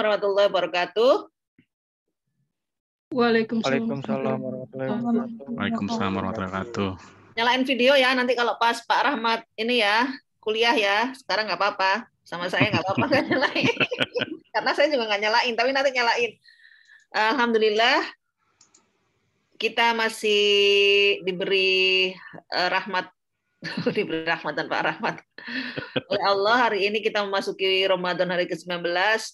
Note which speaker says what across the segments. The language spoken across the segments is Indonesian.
Speaker 1: warahmatullahi wabarakatuh. Waalaikumsalam warahmatullahi wabarakatuh. Waalaikumsalam
Speaker 2: warahmatullahi wabarakatuh.
Speaker 1: Nyalain video ya nanti kalau pas Pak Rahmat ini ya kuliah ya. Sekarang nggak apa-apa. Sama saya nggak apa-apa nggak nyalain. Karena saya juga nggak nyalain, tapi nanti nyalain. Alhamdulillah kita masih diberi eh, rahmat diberi dan Pak Rahmat. Oleh Allah hari ini kita memasuki Ramadan hari ke-19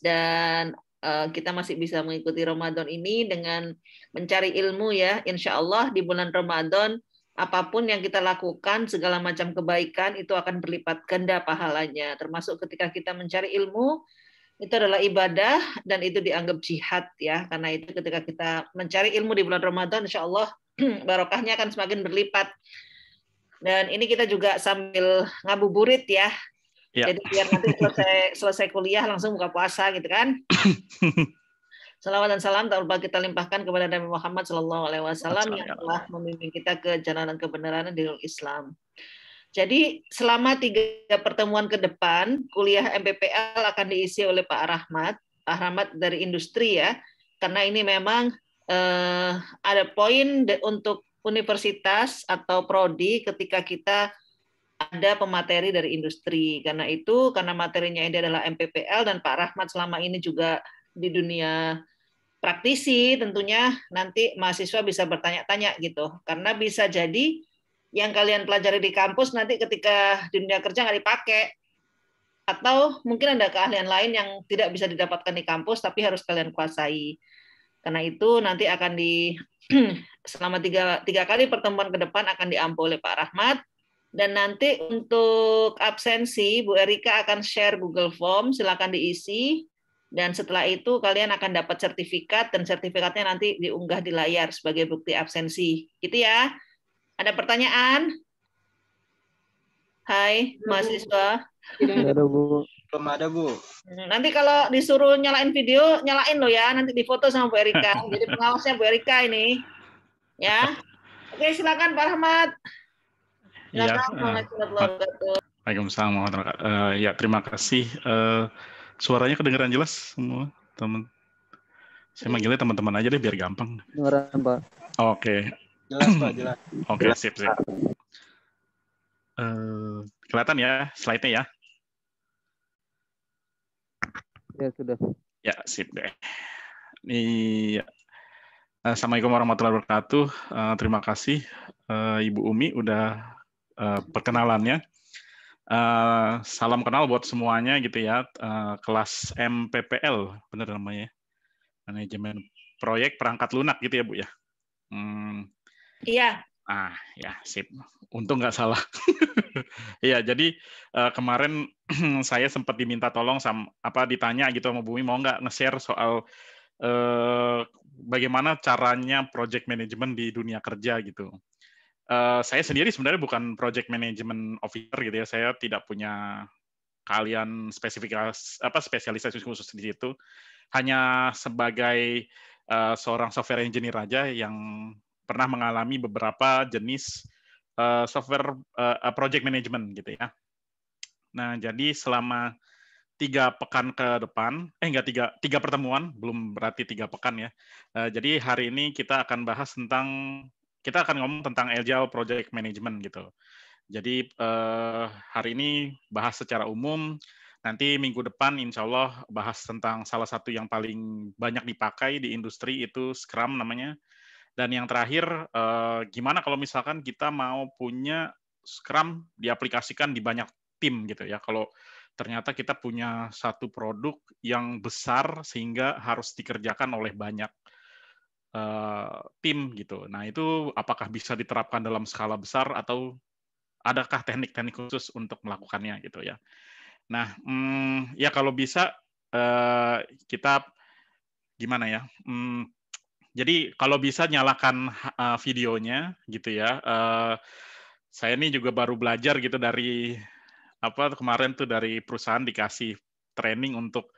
Speaker 1: dan eh, kita masih bisa mengikuti Ramadan ini dengan mencari ilmu ya. Insya Allah di bulan Ramadan apapun yang kita lakukan segala macam kebaikan itu akan berlipat ganda pahalanya. Termasuk ketika kita mencari ilmu itu adalah ibadah dan itu dianggap jihad ya. Karena itu ketika kita mencari ilmu di bulan Ramadan insya Allah barokahnya akan semakin berlipat dan ini kita juga sambil ngabuburit ya. ya. Jadi biar nanti selesai, selesai kuliah langsung buka puasa gitu kan. Salawat dan salam tak lupa kita limpahkan kepada Nabi Muhammad Shallallahu Alaihi Wasallam yang telah memimpin kita ke jalanan kebenaran di Islam. Jadi selama tiga pertemuan ke depan, kuliah MPPL akan diisi oleh Pak Rahmat, Pak Rahmat dari industri ya, karena ini memang eh, ada poin untuk universitas atau prodi ketika kita ada pemateri dari industri. Karena itu, karena materinya ini adalah MPPL dan Pak Rahmat selama ini juga di dunia praktisi, tentunya nanti mahasiswa bisa bertanya-tanya gitu. Karena bisa jadi yang kalian pelajari di kampus nanti ketika di dunia kerja nggak dipakai. Atau mungkin ada keahlian lain yang tidak bisa didapatkan di kampus tapi harus kalian kuasai. Karena itu nanti akan di selama tiga, tiga kali pertemuan ke depan akan diampu oleh Pak Rahmat. Dan nanti untuk absensi, Bu Erika akan share Google Form, silakan diisi. Dan setelah itu kalian akan dapat sertifikat dan sertifikatnya nanti diunggah di layar sebagai bukti absensi. Gitu ya. Ada pertanyaan? Hai, mahasiswa.
Speaker 2: Tidak ada, Bu belum ada Bu. Hmm,
Speaker 1: nanti kalau disuruh nyalain video, nyalain lo ya. Nanti difoto sama Bu Erika. Jadi pengawasnya Bu Erika ini. Ya. Oke, silakan Pak Ahmad
Speaker 2: iya, Silakan. Ya, Waalaikumsalam Uh, ya, terima kasih. Uh, suaranya kedengeran jelas semua, teman. Saya manggilnya teman-teman aja deh biar gampang.
Speaker 1: Dengeran, Pak.
Speaker 2: Oke. Okay. Jelas, Pak, jelas. Oke, okay, sip, sip. Uh, kelihatan ya slide-nya ya? Ya, sudah. Ya, sip deh. Nih, eh, Assalamualaikum warahmatullahi wabarakatuh. Eh, terima kasih eh, Ibu Umi udah perkenalannya. salam kenal buat semuanya gitu ya. kelas MPPL, benar namanya. Manajemen Proyek Perangkat Lunak gitu ya Bu ya. Hmm. Iya. Ah, ya, sip. Untung nggak salah. Iya, jadi uh, kemarin saya sempat diminta tolong sama apa ditanya gitu sama Bumi mau nggak nge-share soal uh, bagaimana caranya project management di dunia kerja gitu. Uh, saya sendiri sebenarnya bukan project management officer gitu ya. Saya tidak punya kalian spesifikasi apa spesialisasi khusus di situ. Hanya sebagai uh, seorang software engineer aja yang pernah mengalami beberapa jenis eh, software eh, eh, project management gitu ya. Nah, jadi selama tiga pekan ke depan, eh enggak tiga, tiga pertemuan, belum berarti tiga pekan ya. jadi hari ini kita akan bahas tentang, kita akan ngomong tentang Agile Project Management gitu. Jadi hari ini bahas secara umum, nanti minggu depan insya Allah bahas tentang salah satu yang paling banyak dipakai di industri itu Scrum namanya. Dan yang terakhir, eh, gimana kalau misalkan kita mau punya Scrum diaplikasikan di banyak tim gitu ya. Kalau ternyata kita punya satu produk yang besar sehingga harus dikerjakan oleh banyak uh, tim gitu. Nah itu apakah bisa diterapkan dalam skala besar atau adakah teknik-teknik khusus untuk melakukannya gitu ya. Nah hmm, ya kalau bisa uh, kita gimana ya? Hmm, jadi kalau bisa nyalakan uh, videonya gitu ya. Uh, saya ini juga baru belajar gitu dari apa kemarin tuh dari perusahaan dikasih training untuk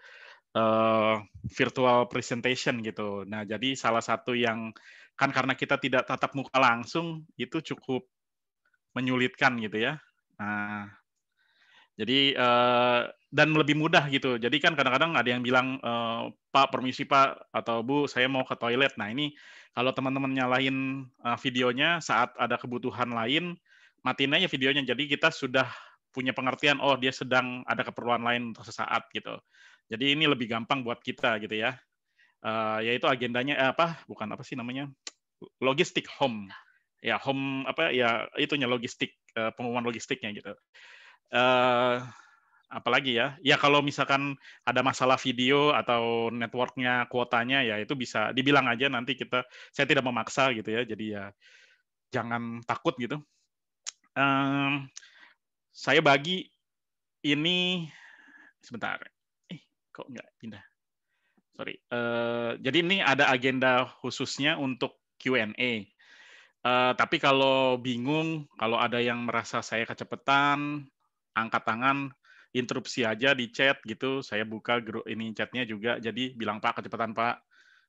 Speaker 2: uh, virtual presentation gitu. Nah, jadi salah satu yang kan karena kita tidak tatap muka langsung itu cukup menyulitkan gitu ya. Nah, jadi uh, dan lebih mudah gitu. Jadi kan kadang-kadang ada yang bilang e, Pak permisi Pak atau Bu saya mau ke toilet. Nah ini kalau teman-teman nyalain uh, videonya saat ada kebutuhan lain matiin aja videonya. Jadi kita sudah punya pengertian oh dia sedang ada keperluan lain untuk sesaat gitu. Jadi ini lebih gampang buat kita gitu ya. Uh, yaitu agendanya eh, apa? Bukan apa sih namanya? Logistik home. Ya home apa ya itunya logistik uh, pengumuman logistiknya gitu uh, apalagi ya ya kalau misalkan ada masalah video atau networknya kuotanya ya itu bisa dibilang aja nanti kita saya tidak memaksa gitu ya jadi ya jangan takut gitu uh, saya bagi ini sebentar eh kok nggak pindah sorry uh, jadi ini ada agenda khususnya untuk Q&A Uh, eh, tapi kalau bingung, kalau ada yang merasa saya kecepatan, angkat tangan interupsi aja di chat gitu saya buka grup ini chatnya juga jadi bilang pak kecepatan pak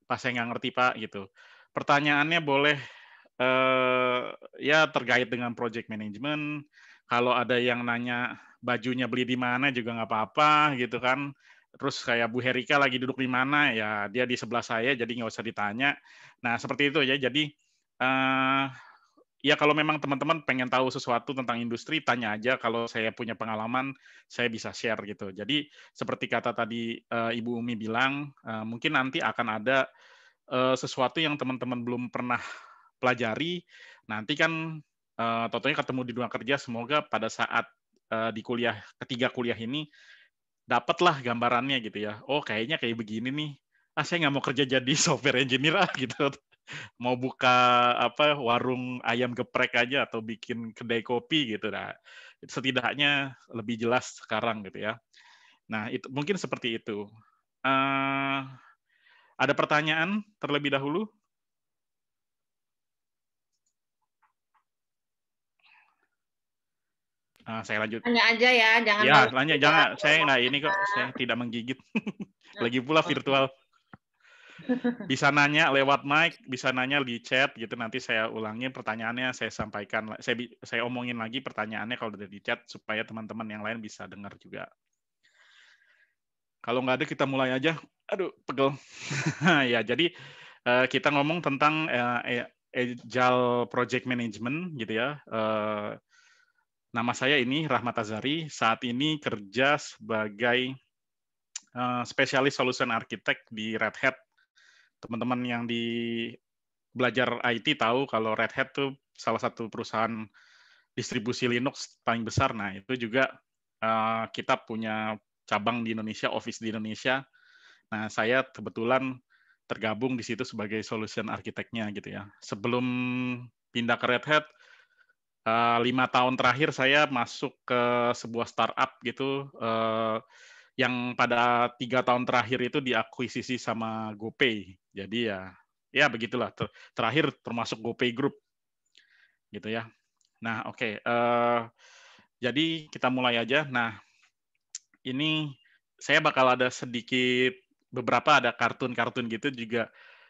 Speaker 2: pas saya nggak ngerti pak gitu pertanyaannya boleh eh, ya terkait dengan project management kalau ada yang nanya bajunya beli di mana juga nggak apa-apa gitu kan terus kayak Bu Herika lagi duduk di mana ya dia di sebelah saya jadi nggak usah ditanya nah seperti itu ya jadi eh, ya kalau memang teman-teman pengen tahu sesuatu tentang industri, tanya aja. Kalau saya punya pengalaman, saya bisa share gitu. Jadi seperti kata tadi uh, Ibu Umi bilang, uh, mungkin nanti akan ada uh, sesuatu yang teman-teman belum pernah pelajari. Nanti kan uh, tentunya ketemu di dunia kerja, semoga pada saat uh, di kuliah ketiga kuliah ini dapatlah gambarannya gitu ya. Oh kayaknya kayak begini nih. Ah saya nggak mau kerja jadi software engineer ah gitu mau buka apa warung ayam geprek aja atau bikin kedai kopi gitu nah setidaknya lebih jelas sekarang gitu ya nah itu mungkin seperti itu uh, ada pertanyaan terlebih dahulu Nah, saya lanjut. Tanya
Speaker 1: aja ya, jangan. Ya,
Speaker 2: lanjut jangan. Saya nah ini kok saya tidak menggigit. Nah, Lagi pula virtual. Bisa nanya lewat mic, bisa nanya di chat gitu. Nanti saya ulangi pertanyaannya, saya sampaikan, saya saya omongin lagi pertanyaannya kalau udah di chat supaya teman-teman yang lain bisa dengar juga. Kalau nggak ada kita mulai aja. Aduh, pegel. ya, jadi eh, kita ngomong tentang eh, eh, agile project management gitu ya. Nama saya ini Rahmat Azari. Saat ini kerja sebagai uh, spesialis solution architect di Red Hat teman-teman yang di belajar IT tahu kalau Red Hat tuh salah satu perusahaan distribusi Linux paling besar. Nah, itu juga uh, kita punya cabang di Indonesia, office di Indonesia. Nah, saya kebetulan tergabung di situ sebagai solution arsiteknya gitu ya. Sebelum pindah ke Red Hat, eh, lima tahun terakhir saya masuk ke sebuah startup gitu, eh, yang pada tiga tahun terakhir itu diakuisisi sama GoPay. Jadi ya ya begitulah ter terakhir termasuk GoPay Group gitu ya. Nah, oke. Okay. Uh, eh, jadi kita mulai aja. Nah, ini saya bakal ada sedikit beberapa ada kartun-kartun gitu juga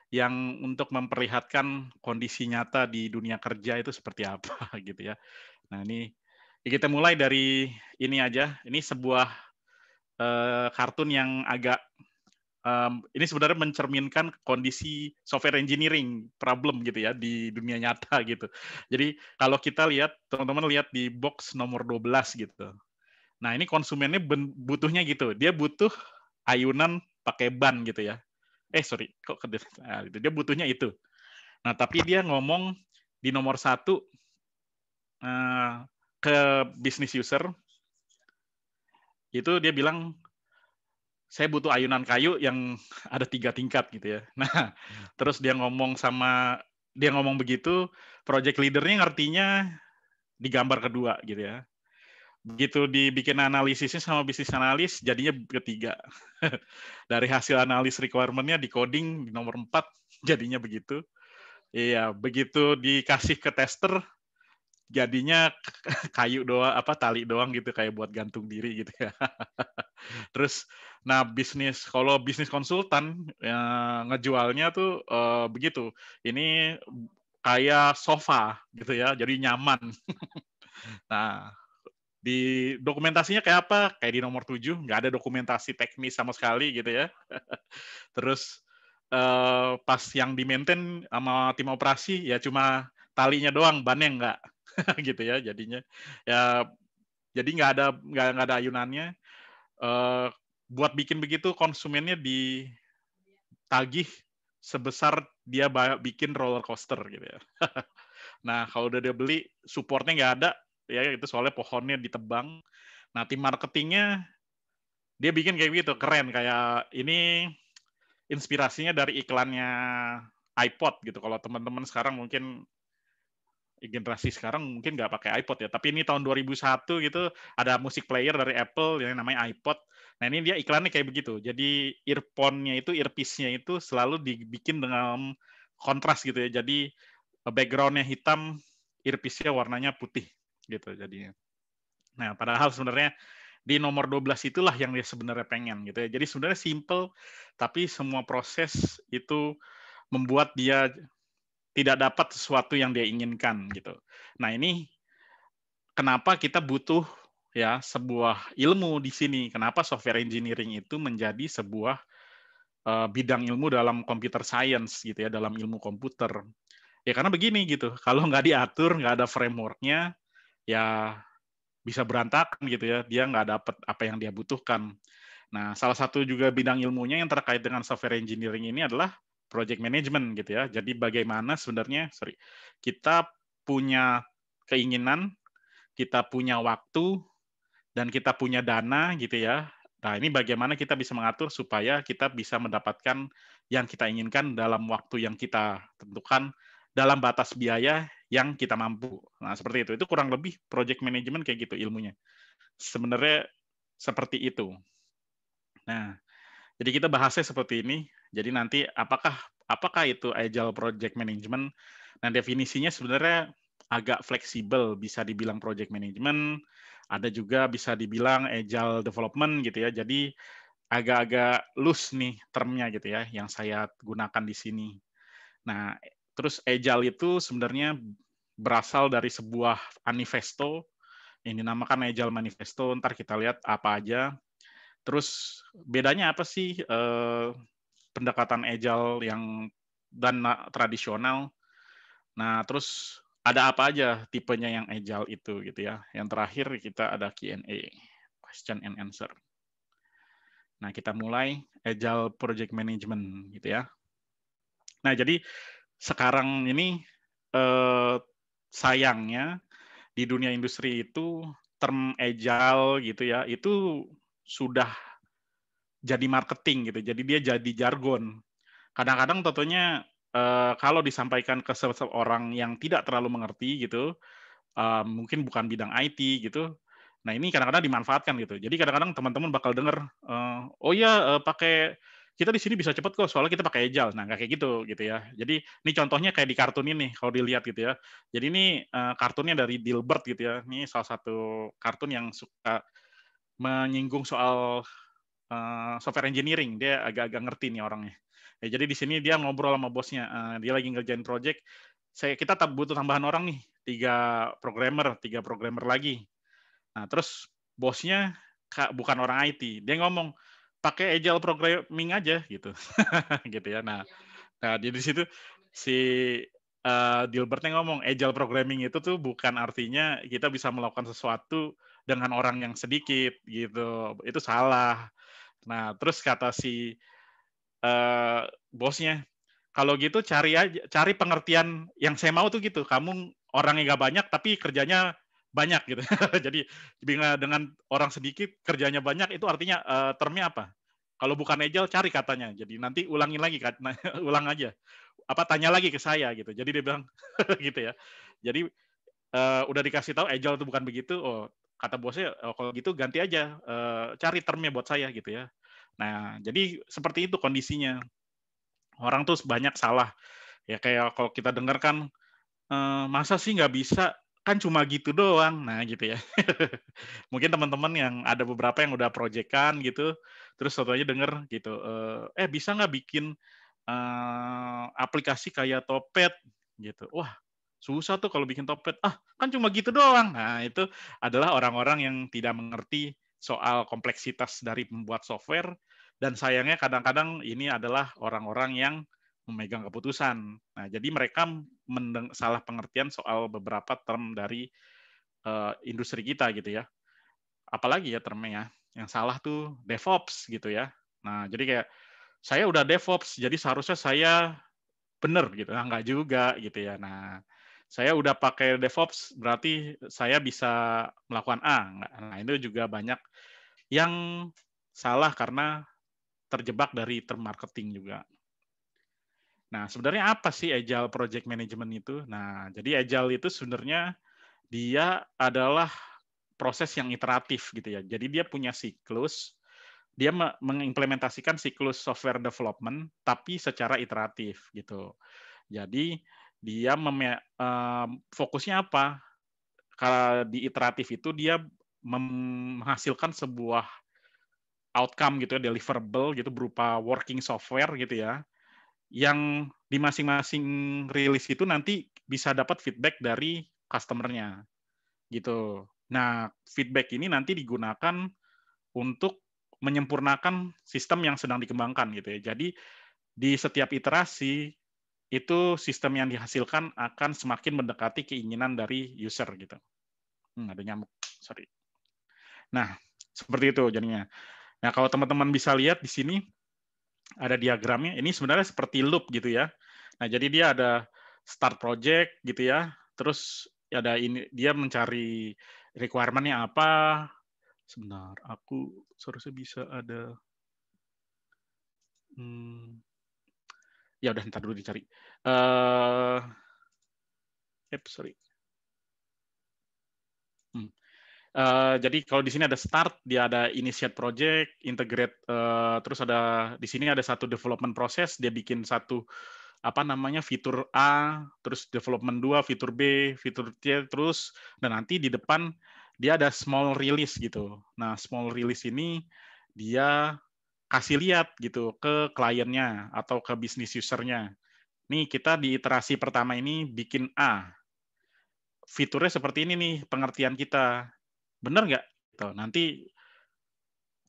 Speaker 2: yang untuk memperlihatkan kondisi nyata di dunia kerja itu seperti apa gitu ya. Nah, ini kita mulai dari ini aja. Ini sebuah uh, kartun yang agak um, ini sebenarnya mencerminkan kondisi software engineering problem gitu ya di dunia nyata gitu. Jadi kalau kita lihat teman-teman lihat di box nomor 12 gitu. Nah, ini konsumennya butuhnya gitu. Dia butuh ayunan pakai ban gitu ya. Eh, sorry, kok ke Nah, itu dia butuhnya itu. Nah, tapi dia ngomong di nomor satu uh, ke bisnis user itu dia bilang saya butuh ayunan kayu yang ada tiga tingkat gitu ya. Nah, terus dia ngomong sama dia ngomong begitu, project leadernya ngertinya di gambar kedua gitu ya. Begitu dibikin analisisnya sama bisnis analis, jadinya ketiga. Dari hasil analis requirement-nya di coding di nomor empat, jadinya begitu. Iya, begitu dikasih ke tester, jadinya kayu doang apa tali doang gitu kayak buat gantung diri gitu ya. Terus nah bisnis kalau bisnis konsultan ya, ngejualnya tuh uh, begitu. Ini kayak sofa gitu ya, jadi nyaman. nah, di dokumentasinya kayak apa? Kayak di nomor 7 nggak ada dokumentasi teknis sama sekali gitu ya. Terus uh, pas yang di maintain sama tim operasi ya cuma talinya doang, bannya enggak gitu ya jadinya ya jadi nggak ada nggak ada ayunannya uh, buat bikin begitu konsumennya ditagih sebesar dia bikin roller coaster gitu ya nah kalau udah dia beli supportnya nggak ada ya itu soalnya pohonnya ditebang nah tim marketingnya dia bikin kayak gitu keren kayak ini inspirasinya dari iklannya iPod gitu kalau teman-teman sekarang mungkin generasi sekarang mungkin nggak pakai iPod ya, tapi ini tahun 2001 gitu ada musik player dari Apple yang namanya iPod. Nah ini dia iklannya kayak begitu. Jadi earphone-nya itu, earpiece-nya itu selalu dibikin dengan kontras gitu ya. Jadi background-nya hitam, earpiece-nya warnanya putih gitu jadinya. Nah padahal sebenarnya di nomor 12 itulah yang dia sebenarnya pengen gitu ya. Jadi sebenarnya simple, tapi semua proses itu membuat dia tidak dapat sesuatu yang dia inginkan gitu. Nah ini kenapa kita butuh ya sebuah ilmu di sini. Kenapa software engineering itu menjadi sebuah uh, bidang ilmu dalam computer science gitu ya, dalam ilmu komputer. Ya karena begini gitu, kalau nggak diatur, nggak ada frameworknya, ya bisa berantakan gitu ya. Dia nggak dapat apa yang dia butuhkan. Nah, salah satu juga bidang ilmunya yang terkait dengan software engineering ini adalah project management gitu ya. Jadi bagaimana sebenarnya sorry kita punya keinginan, kita punya waktu dan kita punya dana gitu ya. Nah ini bagaimana kita bisa mengatur supaya kita bisa mendapatkan yang kita inginkan dalam waktu yang kita tentukan dalam batas biaya yang kita mampu. Nah seperti itu. Itu kurang lebih project management kayak gitu ilmunya. Sebenarnya seperti itu. Nah, jadi kita bahasnya seperti ini. Jadi nanti apakah apakah itu agile project management? Nah, definisinya sebenarnya agak fleksibel, bisa dibilang project management, ada juga bisa dibilang agile development gitu ya. Jadi agak-agak loose nih termnya gitu ya yang saya gunakan di sini. Nah, terus agile itu sebenarnya berasal dari sebuah manifesto yang dinamakan Agile Manifesto. Ntar kita lihat apa aja. Terus bedanya apa sih eh, pendekatan agile yang dan tradisional? Nah, terus ada apa aja tipenya yang agile itu gitu ya. Yang terakhir kita ada Q&A, question and answer. Nah, kita mulai agile project management gitu ya. Nah, jadi sekarang ini eh, sayangnya di dunia industri itu term agile gitu ya, itu sudah jadi marketing gitu. Jadi dia jadi jargon. Kadang-kadang tentunya uh, kalau disampaikan ke seseorang yang tidak terlalu mengerti gitu, uh, mungkin bukan bidang IT gitu. Nah ini kadang-kadang dimanfaatkan gitu. Jadi kadang-kadang teman-teman bakal dengar, uh, eh, oh ya uh, pakai kita di sini bisa cepat kok soalnya kita pakai agile nah nggak kayak gitu gitu ya jadi ini contohnya kayak di kartun ini kalau dilihat gitu ya jadi ini uh, kartunnya dari Dilbert gitu ya ini salah satu kartun yang suka menyinggung soal uh, software engineering. Dia agak-agak ngerti nih orangnya. Ya, jadi di sini dia ngobrol sama bosnya. Uh, dia lagi ngerjain project. Saya kita butuh tambahan orang nih, tiga programmer, tiga programmer lagi. Nah, terus bosnya bukan orang IT, dia ngomong pakai agile programming aja gitu, gitu ya. Nah, nah di situ si uh, eh, Dilbertnya ngomong agile programming itu tuh bukan artinya kita bisa melakukan sesuatu dengan orang yang sedikit gitu itu salah nah terus kata si uh, bosnya kalau gitu cari aja cari pengertian yang saya mau tuh gitu kamu orangnya gak banyak tapi kerjanya banyak gitu jadi dengan orang sedikit kerjanya banyak itu artinya uh, termnya apa kalau bukan agile cari katanya jadi nanti ulangi lagi ulang aja apa tanya lagi ke saya gitu jadi dia bilang gitu ya jadi uh, udah dikasih tahu agile itu bukan begitu oh kata bosnya oh, kalau gitu ganti aja uh, cari termnya buat saya gitu ya nah jadi seperti itu kondisinya orang tuh banyak salah ya kayak kalau kita dengarkan e, eh, masa sih nggak bisa kan cuma gitu doang nah gitu ya mungkin teman-teman yang ada beberapa yang udah proyekkan gitu terus satu dengar gitu e, eh bisa nggak bikin e, aplikasi kayak Topet gitu wah Susah tuh kalau bikin topet Ah, kan cuma gitu doang. Nah, itu adalah orang-orang yang tidak mengerti soal kompleksitas dari membuat software dan sayangnya kadang-kadang ini adalah orang-orang yang memegang keputusan. Nah, jadi mereka mendeng- salah pengertian soal beberapa term dari uh, industri kita gitu ya. Apalagi ya termnya ya, Yang salah tuh DevOps gitu ya. Nah, jadi kayak saya udah DevOps, jadi seharusnya saya benar gitu. Nah, enggak juga gitu ya. Nah, saya udah pakai DevOps berarti saya bisa melakukan A. Nah, itu juga banyak yang salah karena terjebak dari term marketing juga. Nah, sebenarnya apa sih agile project management itu? Nah, jadi agile itu sebenarnya dia adalah proses yang iteratif gitu ya. Jadi dia punya siklus, dia mengimplementasikan siklus software development tapi secara iteratif gitu. Jadi dia mem- uh, fokusnya apa? Karena di iteratif itu dia menghasilkan sebuah outcome gitu ya, deliverable gitu berupa working software gitu ya, yang di masing-masing rilis itu nanti bisa dapat feedback dari customernya gitu. Nah, feedback ini nanti digunakan untuk menyempurnakan sistem yang sedang dikembangkan gitu ya. Jadi di setiap iterasi itu sistem yang dihasilkan akan semakin mendekati keinginan dari user gitu. Hmm, ada nyamuk, sorry. Nah, seperti itu jadinya. Nah, kalau teman-teman bisa lihat di sini ada diagramnya. Ini sebenarnya seperti loop gitu ya. Nah, jadi dia ada start project gitu ya. Terus ada ini dia mencari requirementnya apa. Sebentar, aku seharusnya bisa ada hmm, ya udah ntar dulu dicari. Uh, yep, sorry. Hmm. Uh, jadi kalau di sini ada start, dia ada initiate project, integrate, uh, terus ada di sini ada satu development proses, dia bikin satu apa namanya fitur A, terus development 2, fitur B, fitur C, terus dan nanti di depan dia ada small release gitu. Nah, small release ini dia kasih lihat gitu ke kliennya atau ke bisnis usernya. Nih kita di iterasi pertama ini bikin A. Fiturnya seperti ini nih pengertian kita. Bener nggak? Tuh, gitu. nanti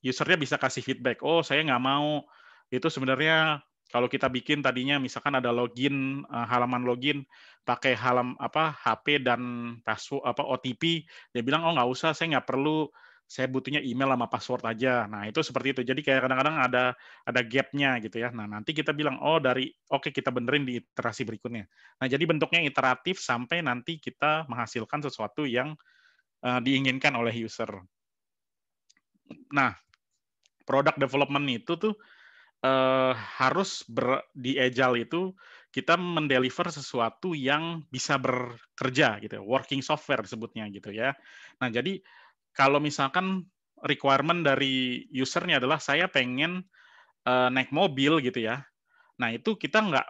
Speaker 2: usernya bisa kasih feedback. Oh saya nggak mau. Itu sebenarnya kalau kita bikin tadinya misalkan ada login eh, halaman login pakai halam apa HP dan password apa OTP dia bilang oh nggak usah saya nggak perlu saya butuhnya email sama password aja. Nah, itu seperti itu. Jadi kayak kadang-kadang ada ada gapnya gitu ya. Nah, nanti kita bilang, oh dari, oke okay, kita benerin di iterasi berikutnya. Nah, jadi bentuknya iteratif sampai nanti kita menghasilkan sesuatu yang uh, diinginkan oleh user. Nah, product development itu tuh uh, harus ber, di agile itu kita mendeliver sesuatu yang bisa bekerja gitu, ya. working software sebutnya gitu ya. Nah, jadi kalau misalkan requirement dari usernya adalah saya pengen uh, naik mobil gitu ya. Nah itu kita nggak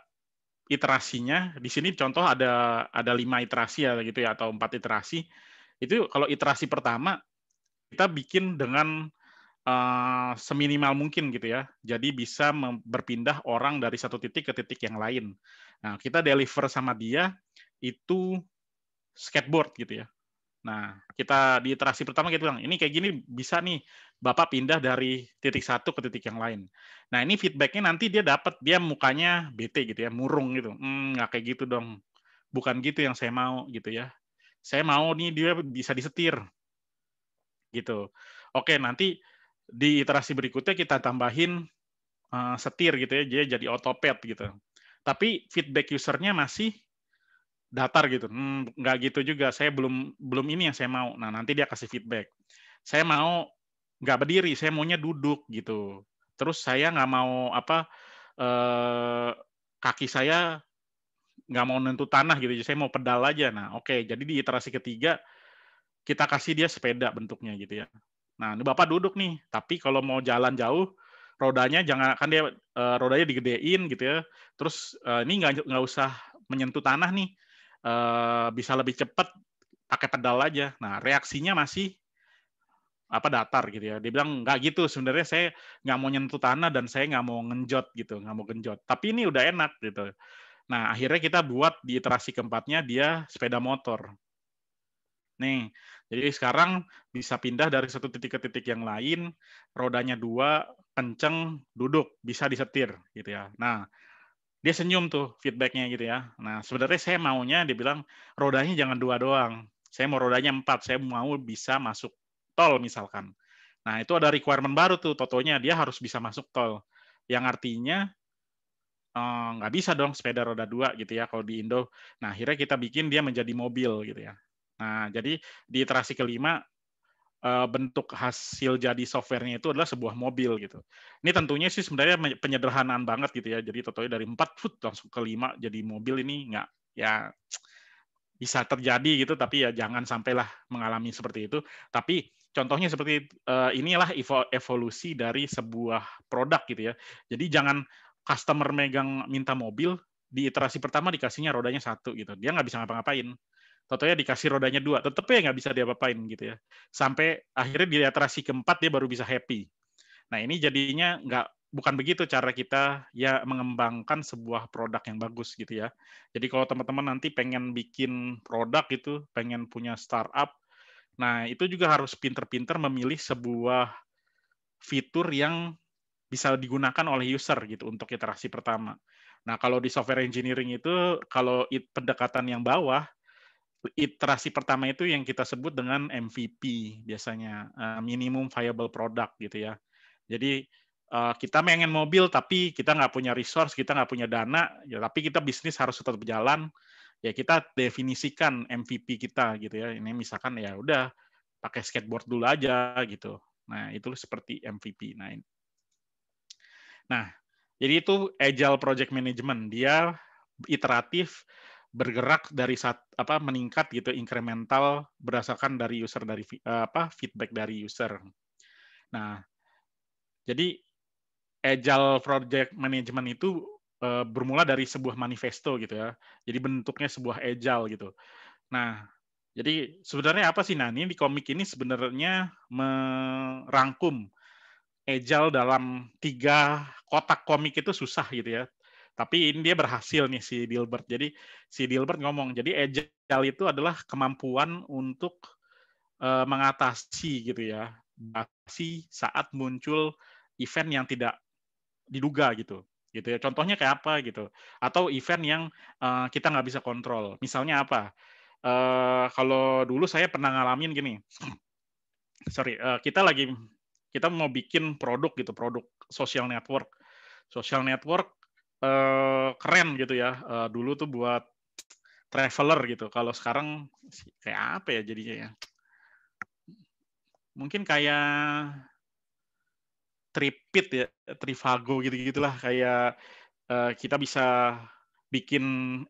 Speaker 2: iterasinya di sini contoh ada ada lima iterasi ya gitu ya atau empat iterasi itu kalau iterasi pertama kita bikin dengan uh, seminimal mungkin gitu ya jadi bisa berpindah orang dari satu titik ke titik yang lain nah kita deliver sama dia itu skateboard gitu ya Nah, kita di iterasi pertama kita bilang, ini kayak gini bisa nih Bapak pindah dari titik satu ke titik yang lain. Nah, ini feedbacknya nanti dia dapat, dia mukanya bete gitu ya, murung gitu. Hmm, nggak kayak gitu dong. Bukan gitu yang saya mau gitu ya. Saya mau nih dia bisa disetir. Gitu. Oke, nanti di iterasi berikutnya kita tambahin eh, setir gitu ya, jadi otopet gitu. Tapi feedback usernya masih datar gitu hmm, nggak gitu juga saya belum belum ini yang saya mau nah nanti dia kasih feedback saya mau nggak berdiri saya maunya duduk gitu terus saya nggak mau apa eh, kaki saya nggak mau nentu tanah gitu Jadi saya mau pedal aja nah oke okay. jadi di iterasi ketiga kita kasih dia sepeda bentuknya gitu ya nah ini bapak duduk nih tapi kalau mau jalan jauh rodanya jangan kan dia eh, rodanya digedein gitu ya terus eh, ini nggak nggak usah menyentuh tanah nih Eh, bisa lebih cepat pakai pedal aja. Nah, reaksinya masih apa datar gitu ya. Dia bilang nggak gitu. Sebenarnya saya nggak mau nyentuh tanah dan saya nggak mau ngenjot gitu, nggak mau genjot. Tapi ini udah enak gitu. Nah, akhirnya kita buat di iterasi keempatnya dia sepeda motor. Nih, jadi sekarang bisa pindah dari satu titik ke titik yang lain, rodanya dua, kenceng, duduk, bisa disetir gitu ya. Nah, dia senyum tuh feedbacknya gitu ya. Nah sebenarnya saya maunya dia bilang rodanya jangan dua doang. Saya mau rodanya empat. Saya mau bisa masuk tol misalkan. Nah itu ada requirement baru tuh totonya dia harus bisa masuk tol. Yang artinya eh, nggak eh, bisa dong sepeda roda dua gitu ya kalau di Indo. Nah akhirnya kita bikin dia menjadi mobil gitu ya. Nah jadi di iterasi kelima Eh, bentuk hasil jadi softwarenya itu adalah sebuah mobil gitu. Ini tentunya sih sebenarnya penyederhanaan banget gitu ya. Jadi totalnya dari empat foot langsung ke lima jadi mobil ini nggak ya bisa terjadi gitu tapi ya jangan sampailah mengalami seperti itu. Tapi contohnya seperti uh, inilah evolusi dari sebuah produk gitu ya. Jadi jangan customer megang minta mobil di iterasi pertama dikasihnya rodanya satu gitu. Dia nggak bisa ngapa-ngapain Totonya dikasih rodanya dua, tetep ya nggak bisa diapa-apain gitu ya. Sampai akhirnya di literasi keempat dia baru bisa happy. Nah ini jadinya nggak bukan begitu cara kita ya mengembangkan sebuah produk yang bagus gitu ya. Jadi kalau teman-teman nanti pengen bikin produk gitu, pengen punya startup, nah itu juga harus pinter-pinter memilih sebuah fitur yang bisa digunakan oleh user gitu untuk iterasi pertama. Nah, kalau di software engineering itu kalau pendekatan yang bawah iterasi pertama itu yang kita sebut dengan MVP biasanya eh, minimum viable product gitu ya. Jadi eh, kita pengen mobil tapi kita nggak punya resource, kita nggak punya dana, ya tapi kita bisnis harus tetap berjalan. Ya kita definisikan MVP kita gitu ya. Ini misalkan ya udah pakai skateboard dulu aja gitu. Nah, itu seperti MVP. Nah, nah jadi itu agile project management. Dia iteratif bergerak dari saat apa meningkat gitu incremental berdasarkan dari user dari eh, apa feedback dari user. Nah, jadi agile project management itu uh, bermula dari sebuah manifesto gitu ya. Jadi bentuknya sebuah agile gitu. Nah, jadi sebenarnya apa sih Nani di komik ini sebenarnya merangkum agile dalam tiga kotak komik itu susah gitu ya. Tapi ini dia berhasil nih si Dilbert. Jadi si Dilbert ngomong, jadi agile itu adalah kemampuan untuk uh, mengatasi gitu ya, mengatasi saat muncul event yang tidak diduga gitu gitu ya contohnya kayak apa gitu atau event yang uh, kita nggak bisa kontrol misalnya apa uh, kalau dulu saya pernah ngalamin gini sorry uh, kita lagi kita mau bikin produk gitu produk social network social network Eh, keren gitu ya. Uh, dulu tuh buat traveler gitu. Kalau sekarang kayak apa ya jadinya ya? Mungkin kayak tripit ya, trivago gitu-gitulah kayak uh, kita bisa bikin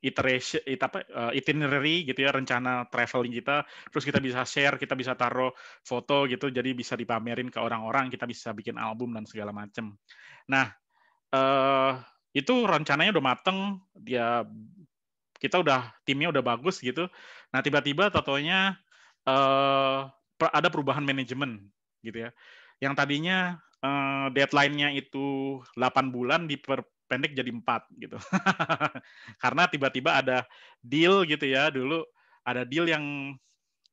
Speaker 2: iteration it apa uh, itinerary gitu ya rencana traveling kita terus kita bisa share kita bisa taruh foto gitu jadi bisa dipamerin ke orang-orang kita bisa bikin album dan segala macem nah uh, itu rencananya udah mateng dia kita udah timnya udah bagus gitu nah tiba-tiba tatonya uh, eh, ada perubahan manajemen gitu ya yang tadinya uh, deadline-nya itu 8 bulan diperpendek jadi 4 gitu karena tiba-tiba ada deal gitu ya dulu ada deal yang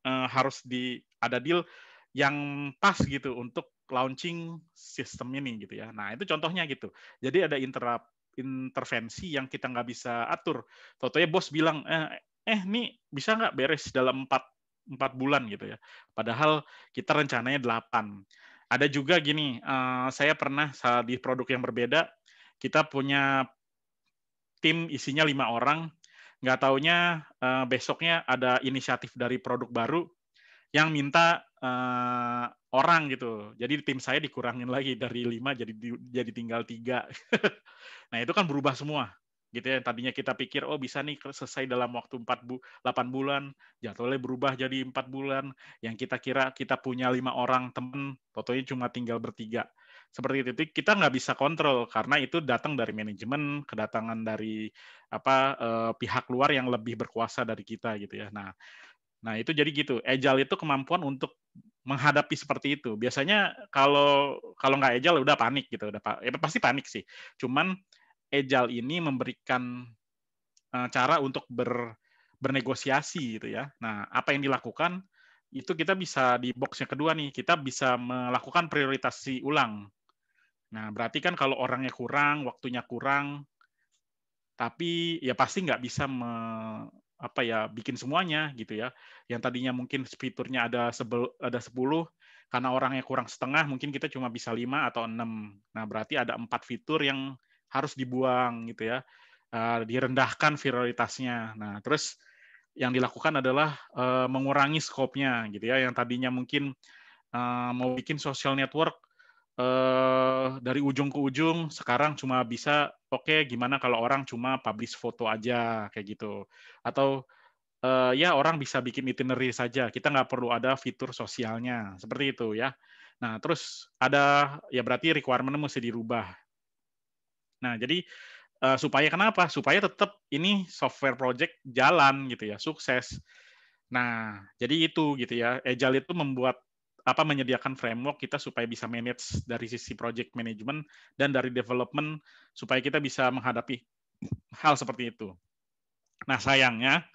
Speaker 2: uh, harus di ada deal yang pas gitu untuk launching sistem ini gitu ya. Nah, itu contohnya gitu. Jadi ada interrupt intervensi yang kita nggak bisa atur. Totonya bos bilang, eh, eh nih bisa nggak beres dalam 4, 4 bulan gitu ya. Padahal kita rencananya 8. Ada juga gini, uh, saya pernah saat di produk yang berbeda, kita punya tim isinya lima orang, nggak taunya uh, besoknya ada inisiatif dari produk baru yang minta uh, orang gitu. Jadi tim saya dikurangin lagi dari lima jadi jadi tinggal tiga. nah itu kan berubah semua gitu ya. Tadinya kita pikir oh bisa nih selesai dalam waktu empat bu 8 bulan, jadwalnya berubah jadi empat bulan. Yang kita kira kita punya lima orang temen, totalnya cuma tinggal bertiga. Seperti itu, kita nggak bisa kontrol karena itu datang dari manajemen, kedatangan dari apa eh, pihak luar yang lebih berkuasa dari kita gitu ya. Nah, Nah, itu jadi gitu. Agile itu kemampuan untuk menghadapi seperti itu. Biasanya kalau kalau nggak agile ya udah panik gitu, udah ya pasti panik sih. Cuman agile ini memberikan eh, cara untuk ber, bernegosiasi gitu ya. Nah, apa yang dilakukan itu kita bisa di box yang kedua nih, kita bisa melakukan prioritasi ulang. Nah, berarti kan kalau orangnya kurang, waktunya kurang, tapi ya pasti nggak bisa me, apa ya bikin semuanya gitu ya. Yang tadinya mungkin fiturnya ada sebel, ada 10 karena orangnya kurang setengah mungkin kita cuma bisa 5 atau 6. Nah, berarti ada empat fitur yang harus dibuang gitu ya. Uh, direndahkan viralitasnya. Nah, terus yang dilakukan adalah uh, mengurangi skopnya gitu ya. Yang tadinya mungkin uh, mau bikin social network Eh, dari ujung ke ujung sekarang cuma bisa oke okay, gimana kalau orang cuma publish foto aja kayak gitu atau uh, ya orang bisa bikin itinerary saja kita nggak perlu ada fitur sosialnya seperti itu ya nah terus ada ya berarti requirementnya mesti dirubah nah jadi uh, supaya kenapa supaya tetap ini software project jalan gitu ya sukses nah jadi itu gitu ya agile itu membuat apa menyediakan framework kita supaya bisa manage dari sisi project management dan dari development supaya kita bisa menghadapi hal seperti itu. Nah, sayangnya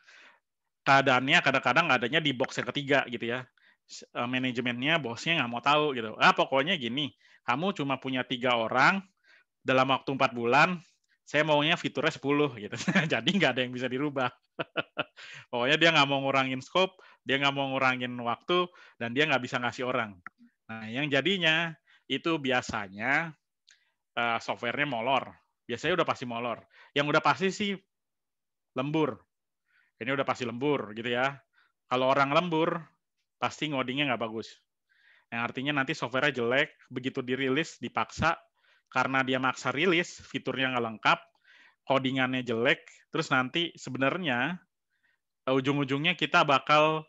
Speaker 2: keadaannya kadang-kadang adanya di box yang ketiga gitu ya. E, manajemennya, bosnya nggak mau tahu gitu. Ah, pokoknya gini, kamu cuma punya tiga orang dalam waktu empat bulan, saya maunya fiturnya 10 gitu. Jadi nggak ada yang bisa dirubah. Pokoknya dia nggak mau ngurangin scope, dia nggak mau ngurangin waktu dan dia nggak bisa ngasih orang. Nah, yang jadinya itu biasanya uh, softwarenya molor. Biasanya udah pasti molor. Yang udah pasti sih lembur. Ini udah pasti lembur gitu ya. Kalau orang lembur, pasti ngodingnya nggak bagus. Yang artinya nanti softwarenya jelek, begitu dirilis, dipaksa, karena dia maksa rilis, fiturnya nggak lengkap, codingannya jelek, terus nanti sebenarnya eh, ujung-ujungnya kita bakal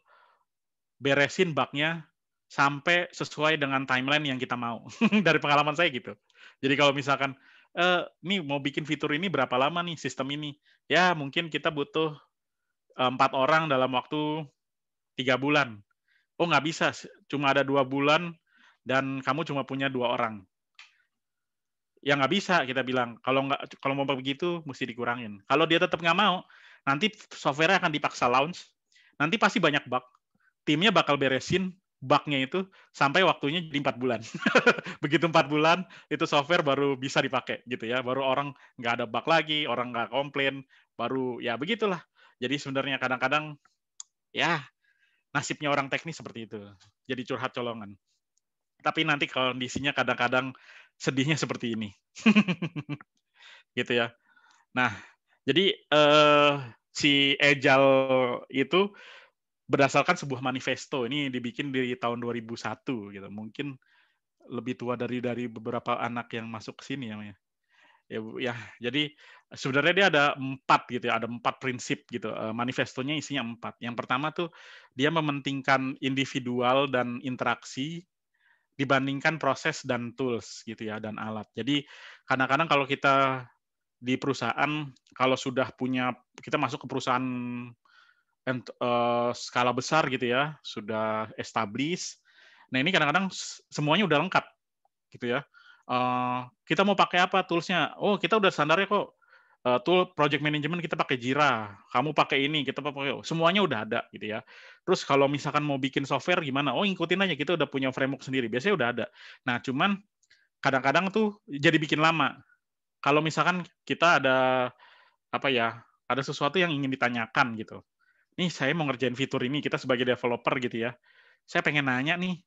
Speaker 2: beresin bugnya sampai sesuai dengan timeline yang kita mau dari pengalaman saya gitu. Jadi kalau misalkan eh nih mau bikin fitur ini berapa lama nih sistem ini? Ya mungkin kita butuh eh, empat orang dalam waktu tiga bulan. Oh nggak bisa, cuma ada dua bulan dan kamu cuma punya dua orang. Ya nggak bisa kita bilang. Kalau nggak kalau mau begitu mesti dikurangin. Kalau dia tetap nggak mau, nanti software akan dipaksa launch. Nanti pasti banyak bug timnya bakal beresin bugnya itu sampai waktunya jadi empat bulan. Begitu empat bulan itu software baru bisa dipakai gitu ya. Baru orang nggak ada bug lagi, orang nggak komplain, baru ya begitulah. Jadi sebenarnya kadang-kadang ya nasibnya orang teknis seperti itu. Jadi curhat colongan. Tapi nanti kondisinya kadang-kadang sedihnya seperti ini. gitu ya. Nah, jadi eh, si Ejal itu berdasarkan sebuah manifesto ini dibikin di tahun 2001 gitu mungkin lebih tua dari dari beberapa anak yang masuk ke sini ya ya ya jadi sebenarnya dia ada empat gitu ya. ada empat prinsip gitu eh, manifestonya isinya empat yang pertama tuh dia mementingkan individual dan interaksi dibandingkan proses dan tools gitu ya dan alat jadi kadang-kadang kalau kita di perusahaan kalau sudah punya kita masuk ke perusahaan uh, skala besar gitu ya, sudah established. Nah ini kadang-kadang semuanya udah lengkap gitu ya. Uh, kita mau pakai apa toolsnya? Oh kita udah standarnya kok. Uh, tool project management kita pakai Jira, kamu pakai ini, kita pakai semuanya udah ada gitu ya. Terus kalau misalkan mau bikin software gimana? Oh ikutin aja kita udah punya framework sendiri, biasanya udah ada. Nah cuman kadang-kadang tuh jadi bikin lama. Kalau misalkan kita ada apa ya, ada sesuatu yang ingin ditanyakan gitu nih saya mau ngerjain fitur ini kita sebagai developer gitu ya saya pengen nanya nih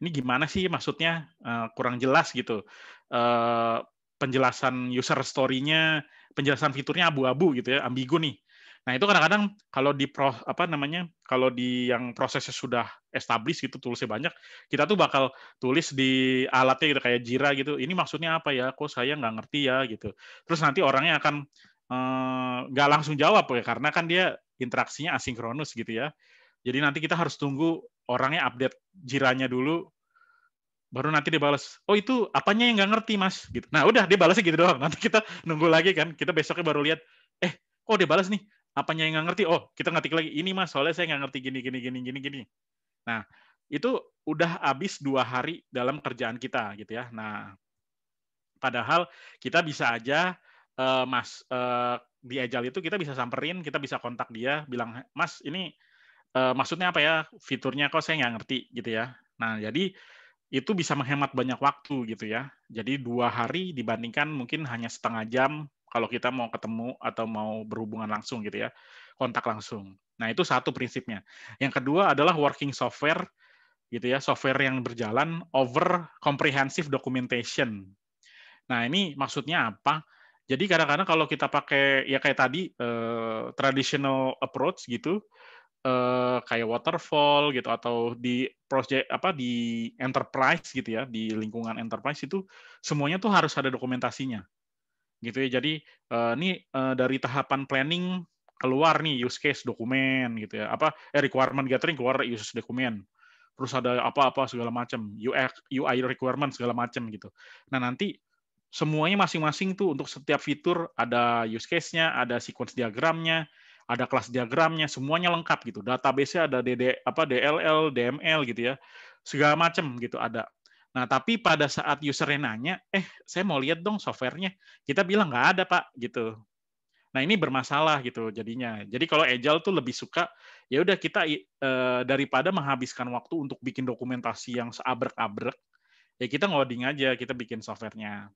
Speaker 2: ini gimana sih maksudnya eh, kurang jelas gitu eh, penjelasan user story-nya penjelasan fiturnya abu-abu gitu ya ambigu nih nah itu kadang-kadang kalau di pro, apa namanya kalau di yang prosesnya sudah established gitu tulisnya banyak kita tuh bakal tulis di alatnya gitu kayak Jira gitu ini maksudnya apa ya kok saya nggak ngerti ya gitu terus nanti orangnya akan eh, nggak langsung jawab ya karena kan dia interaksinya asinkronus gitu ya. Jadi nanti kita harus tunggu orangnya update jiranya dulu, baru nanti dibalas. Oh itu apanya yang nggak ngerti mas? Gitu. Nah udah dia balasnya gitu doang. Nanti kita nunggu lagi kan. Kita besoknya baru lihat. Eh kok dia balas nih? Apanya yang nggak ngerti? Oh kita ngetik lagi. Ini mas soalnya saya nggak ngerti gini gini gini gini gini. Nah itu udah habis dua hari dalam kerjaan kita gitu ya. Nah padahal kita bisa aja uh, mas uh, di Agile itu kita bisa samperin, kita bisa kontak dia, bilang, Mas, ini uh, maksudnya apa ya, fiturnya kok saya nggak ngerti gitu ya. Nah, jadi itu bisa menghemat banyak waktu gitu ya. Jadi dua hari dibandingkan mungkin hanya setengah jam kalau kita mau ketemu atau mau berhubungan langsung gitu ya, kontak langsung. Nah, itu satu prinsipnya. Yang kedua adalah working software gitu ya, software yang berjalan over comprehensive documentation. Nah, ini maksudnya apa? Jadi kadang-kadang kalau kita pakai ya kayak tadi eh, traditional approach gitu eh, kayak waterfall gitu atau di project apa di enterprise gitu ya, di lingkungan enterprise itu semuanya tuh harus ada dokumentasinya. Gitu ya. Jadi eh, ini eh, dari tahapan planning keluar nih use case dokumen gitu ya. Apa eh, requirement gathering keluar use dokumen terus ada apa-apa segala macam UX UI requirement segala macam gitu. Nah nanti semuanya masing-masing tuh untuk setiap fitur ada use case-nya, ada sequence diagramnya, ada kelas diagramnya, semuanya lengkap gitu. Database-nya ada DD apa DLL, DML gitu ya. Segala macam gitu ada. Nah, tapi pada saat usernya nanya, eh, saya mau lihat dong softwarenya. Kita bilang nggak ada, Pak, gitu. Nah, ini bermasalah gitu jadinya. Jadi kalau Agile tuh lebih suka, ya udah kita eh, daripada menghabiskan waktu untuk bikin dokumentasi yang seabrek-abrek, ya kita ngoding aja, kita bikin softwarenya.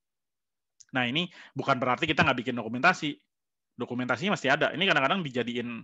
Speaker 2: Nah ini bukan berarti kita nggak bikin dokumentasi. Dokumentasinya masih ada. Ini kadang-kadang dijadiin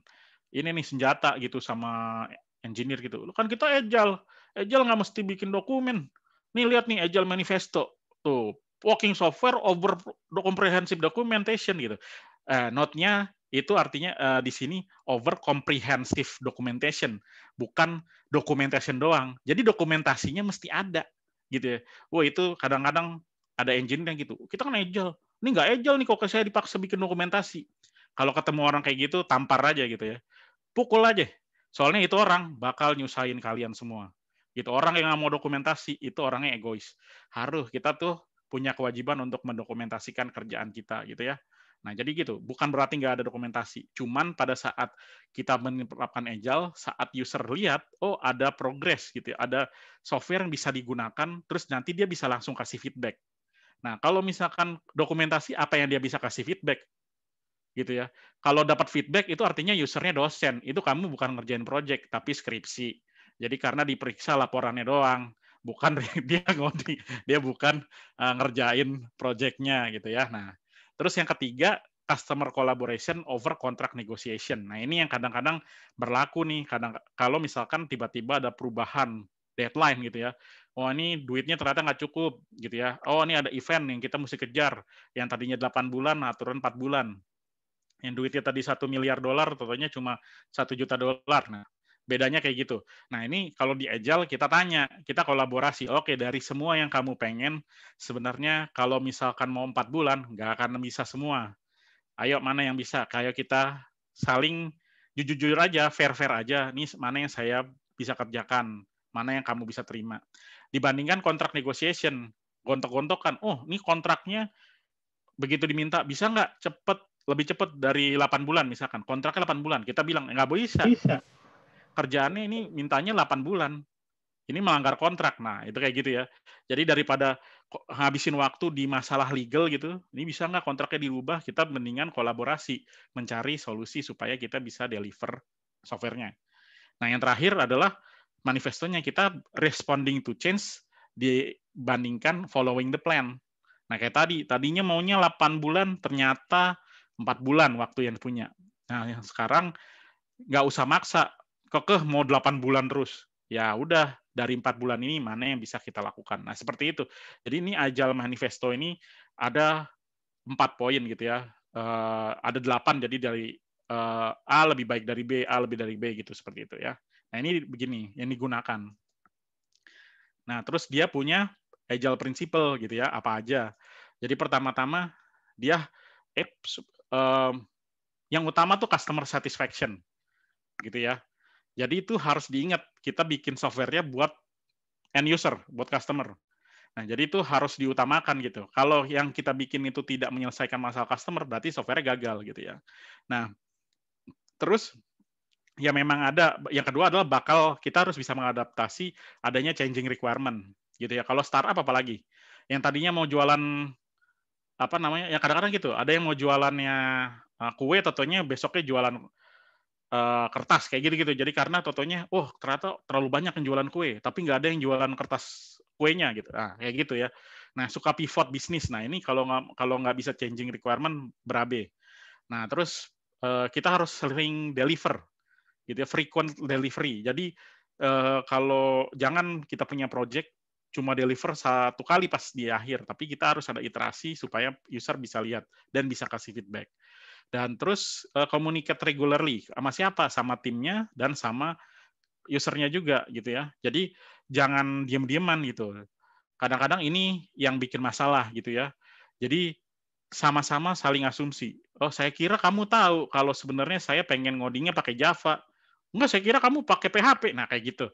Speaker 2: ini nih senjata gitu sama engineer gitu. kan kita agile. Agile nggak mesti bikin dokumen. Nih lihat nih agile manifesto. Tuh, working software over comprehensive documentation gitu. Uh, notnya itu artinya eh, di sini over comprehensive documentation, bukan documentation doang. Jadi dokumentasinya mesti ada gitu ya. Wah itu kadang-kadang ada engine yang gitu kita kan agile ini nggak agile nih kok saya dipaksa bikin dokumentasi kalau ketemu orang kayak gitu tampar aja gitu ya pukul aja soalnya itu orang bakal nyusahin kalian semua gitu orang yang nggak mau dokumentasi itu orangnya egois harus kita tuh punya kewajiban untuk mendokumentasikan kerjaan kita gitu ya nah jadi gitu bukan berarti nggak ada dokumentasi cuman pada saat kita menerapkan agile saat user lihat oh ada progres gitu ya. ada software yang bisa digunakan terus nanti dia bisa langsung kasih feedback Nah, kalau misalkan dokumentasi apa yang dia bisa kasih feedback, gitu ya. Kalau dapat feedback itu artinya usernya dosen. Itu kamu bukan ngerjain project tapi skripsi. Jadi karena diperiksa laporannya doang, bukan dia ngoding, dia bukan eh, ngerjain projectnya gitu ya. Nah, terus yang ketiga customer collaboration over contract negotiation. Nah, ini yang kadang-kadang berlaku nih, kadang kalau misalkan tiba-tiba ada perubahan deadline gitu ya oh ini duitnya ternyata nggak cukup gitu ya oh ini ada event yang kita mesti kejar yang tadinya 8 bulan nah turun 4 bulan yang duitnya tadi satu miliar dolar totalnya cuma satu juta dolar nah bedanya kayak gitu nah ini kalau di agile kita tanya kita kolaborasi oke dari semua yang kamu pengen sebenarnya kalau misalkan mau empat bulan nggak akan bisa semua ayo mana yang bisa kayak kita saling jujur-jujur aja fair-fair aja nih mana yang saya bisa kerjakan mana yang kamu bisa terima dibandingkan kontrak negotiation gontok-gontokan oh ini kontraknya begitu diminta bisa nggak cepet lebih cepet dari 8 bulan misalkan kontraknya 8 bulan kita bilang nggak bisa. bisa kerjaannya ini mintanya 8 bulan ini melanggar kontrak nah itu kayak gitu ya jadi daripada habisin waktu di masalah legal gitu ini bisa nggak kontraknya dirubah kita mendingan kolaborasi mencari solusi supaya kita bisa deliver softwarenya nah yang terakhir adalah manifestonya kita responding to change dibandingkan following the plan. Nah kayak tadi, tadinya maunya 8 bulan, ternyata 4 bulan waktu yang punya. Nah yang sekarang nggak usah maksa, kekeh mau 8 bulan terus. Ya udah, dari 4 bulan ini mana yang bisa kita lakukan. Nah seperti itu. Jadi ini ajal Manifesto ini ada empat poin gitu ya. Uh, ada delapan jadi dari uh, A lebih baik dari B, A lebih dari B gitu seperti itu ya. Nah ini begini yang digunakan. Nah terus dia punya agile principle gitu ya apa aja. Jadi pertama-tama dia eh, yang utama tuh customer satisfaction gitu ya. Jadi itu harus diingat kita bikin software softwarenya buat end user, buat customer. Nah, jadi itu harus diutamakan gitu. Kalau yang kita bikin itu tidak menyelesaikan masalah customer, berarti software gagal gitu ya. Nah, terus ya memang ada yang kedua adalah bakal kita harus bisa mengadaptasi adanya changing requirement gitu ya kalau startup apalagi yang tadinya mau jualan apa namanya ya kadang-kadang gitu ada yang mau jualannya eh, kue totonya besoknya jualan uh, kertas kayak gitu-gitu jadi karena totonya oh ternyata terlalu banyak yang jualan kue tapi nggak ada yang jualan kertas kuenya gitu nah, kayak gitu ya nah suka pivot bisnis nah ini kalau nggak kalau nggak bisa changing requirement berabe nah terus eh, kita harus sering deliver gitu ya frequent delivery jadi eh, kalau jangan kita punya project cuma deliver satu kali pas di akhir tapi kita harus ada iterasi supaya user bisa lihat dan bisa kasih feedback dan terus eh, communicate regularly sama siapa sama timnya dan sama usernya juga gitu ya jadi jangan diam-diaman gitu kadang-kadang ini yang bikin masalah gitu ya jadi sama-sama saling asumsi. Oh, saya kira kamu tahu kalau sebenarnya saya pengen ngodingnya pakai Java. Enggak, saya kira kamu pakai PHP. Nah, kayak gitu.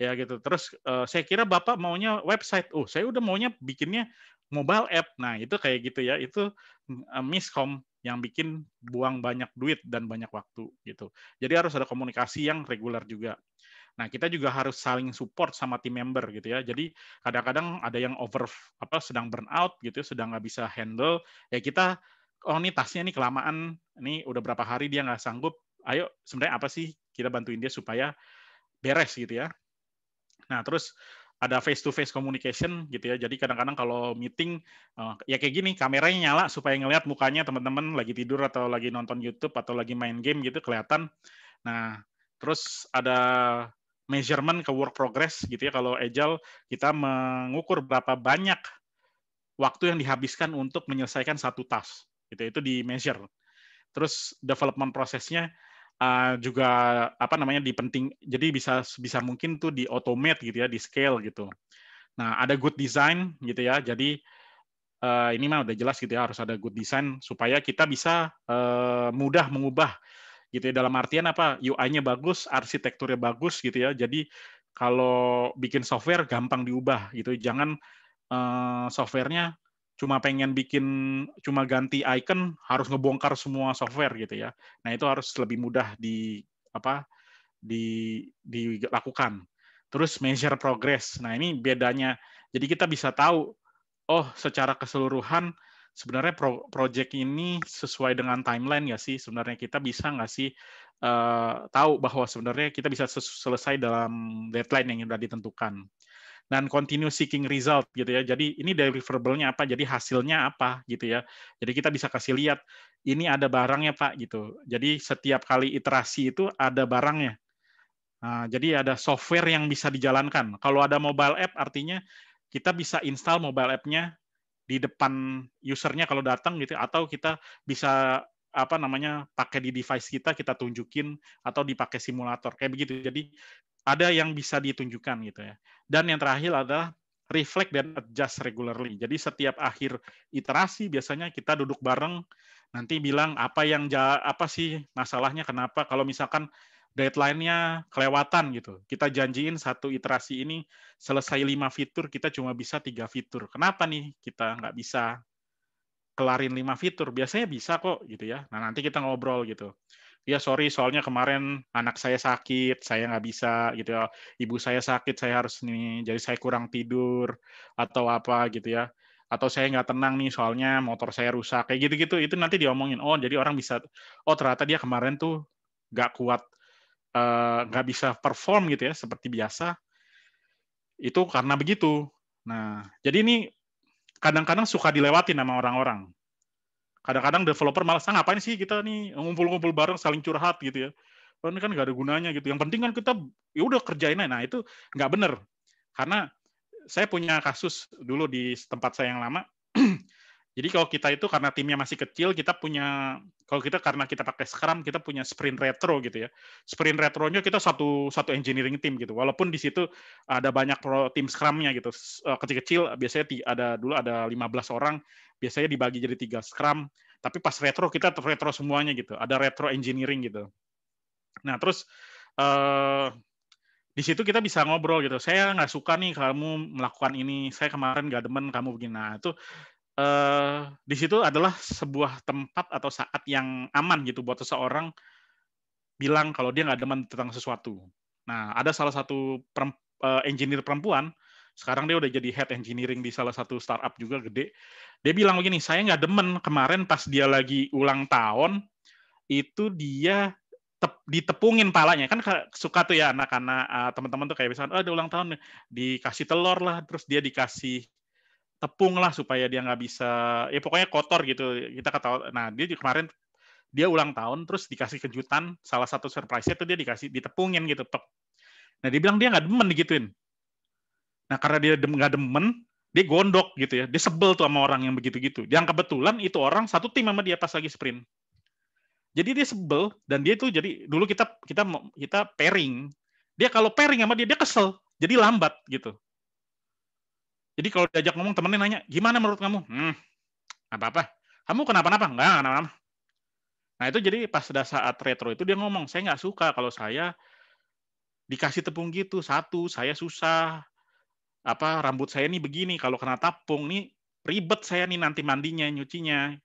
Speaker 2: Ya gitu. Terus uh, saya kira Bapak maunya website. Oh, saya udah maunya bikinnya mobile app. Nah, itu kayak gitu ya. Itu uh, miskom yang bikin buang banyak duit dan banyak waktu gitu. Jadi harus ada komunikasi yang reguler juga. Nah, kita juga harus saling support sama tim member gitu ya. Jadi kadang-kadang ada yang over apa sedang burnout gitu, ya, sedang nggak bisa handle, ya kita oh ini tasnya nih kelamaan, ini udah berapa hari dia nggak sanggup. Ayo sebenarnya apa sih kita bantuin dia supaya beres gitu ya. Nah, terus ada face to face communication gitu ya. Jadi kadang-kadang kalau meeting eh, ya kayak gini kameranya nyala supaya ngelihat mukanya teman-teman lagi tidur atau lagi nonton YouTube atau lagi main game gitu kelihatan. Nah, terus ada measurement ke work progress gitu ya kalau agile kita mengukur berapa banyak waktu yang dihabiskan untuk menyelesaikan satu task gitu ya. itu di measure terus development prosesnya uh, juga apa namanya dipenting jadi bisa bisa mungkin tuh di automate gitu ya di scale gitu nah ada good design gitu ya jadi uh, ini mah udah jelas gitu ya harus ada good design supaya kita bisa uh, mudah mengubah gitu ya dalam artian apa UI-nya bagus arsitekturnya bagus gitu ya jadi kalau bikin software gampang diubah gitu jangan uh, softwarenya cuma pengen bikin cuma ganti icon harus ngebongkar semua software gitu ya. Nah, itu harus lebih mudah di apa di dilakukan. Terus measure progress. Nah, ini bedanya. Jadi kita bisa tahu oh secara keseluruhan sebenarnya pro project ini sesuai dengan timeline nggak sih? Sebenarnya kita bisa nggak sih uh, tahu bahwa sebenarnya kita bisa selesai dalam deadline yang sudah ditentukan dan continue seeking result gitu ya. Jadi ini deliverable-nya apa? Jadi hasilnya apa gitu ya. Jadi kita bisa kasih lihat ini ada barangnya Pak gitu. Jadi setiap kali iterasi itu ada barangnya. Nah, jadi ada software yang bisa dijalankan. Kalau ada mobile app artinya kita bisa install mobile app-nya di depan usernya kalau datang gitu atau kita bisa apa namanya pakai di device kita kita tunjukin atau dipakai simulator kayak begitu jadi ada yang bisa ditunjukkan gitu ya. Dan yang terakhir adalah reflect dan adjust regularly. Jadi setiap akhir iterasi biasanya kita duduk bareng nanti bilang apa yang apa sih masalahnya kenapa kalau misalkan deadline-nya kelewatan gitu. Kita janjiin satu iterasi ini selesai lima fitur, kita cuma bisa tiga fitur. Kenapa nih kita nggak bisa kelarin lima fitur? Biasanya bisa kok gitu ya. Nah nanti kita ngobrol gitu ya sorry soalnya kemarin anak saya sakit saya nggak bisa gitu ya ibu saya sakit saya harus nih jadi saya kurang tidur atau apa gitu ya atau saya nggak tenang nih soalnya motor saya rusak kayak gitu-gitu itu nanti diomongin oh jadi orang bisa oh ternyata dia kemarin tuh nggak kuat eh, nggak uh, bisa perform gitu ya seperti biasa itu karena begitu nah jadi ini kadang-kadang suka dilewati nama orang-orang kadang-kadang developer malah ah, ngapain sih kita nih ngumpul-ngumpul bareng saling curhat gitu ya ini kan, kan nggak ada gunanya gitu yang penting kan kita ya udah kerjain aja nah itu nggak bener karena saya punya kasus dulu di tempat saya yang lama Jadi kalau kita itu karena timnya masih kecil, kita punya kalau kita karena kita pakai Scrum, kita punya sprint retro gitu ya. Sprint retronya kita satu satu engineering team gitu. Walaupun di situ ada banyak pro tim Scrum-nya gitu. Eh, kecil-kecil biasanya ada dulu ada 15 orang, biasanya dibagi jadi tiga Scrum. Tapi pas retro kita retro semuanya gitu. Ada retro engineering gitu. Nah terus eh, di situ kita bisa ngobrol gitu. Saya nggak suka nih kamu melakukan ini. Saya kemarin nggak demen kamu begini. Nah itu Eh, di situ adalah sebuah tempat atau saat yang aman gitu buat seseorang bilang kalau dia nggak demen tentang sesuatu. Nah, ada salah satu eh, engineer perempuan, sekarang dia udah jadi head engineering di salah satu startup juga gede. Dia bilang begini, saya nggak demen kemarin pas dia lagi ulang tahun, itu dia tep, ditepungin palanya. Kan suka tuh ya anak-anak, eh, teman-teman tuh kayak misalnya oh ada ulang tahun, dikasih telur lah, terus dia dikasih tepung lah supaya dia nggak bisa ya pokoknya kotor gitu kita ketawa nah dia kemarin dia ulang tahun terus dikasih kejutan salah satu surprise-nya itu dia dikasih ditepungin gitu tok nah dia bilang dia nggak demen digituin nah karena dia nggak demen dia gondok gitu ya dia sebel tuh sama orang yang begitu gitu yang kebetulan itu orang satu tim sama dia pas lagi sprint jadi dia sebel dan dia tuh jadi dulu kita kita kita pairing dia kalau pairing sama dia dia kesel jadi lambat gitu jadi kalau diajak ngomong temennya nanya, gimana menurut kamu? Hmm, apa-apa. Kamu kenapa-napa? Enggak, kenapa-napa. Nah itu jadi pas sudah saat retro itu dia ngomong, saya nggak suka kalau saya dikasih tepung gitu. Satu, saya susah. Apa rambut saya ini begini, kalau kena tapung nih ribet saya nih nanti mandinya, nyucinya.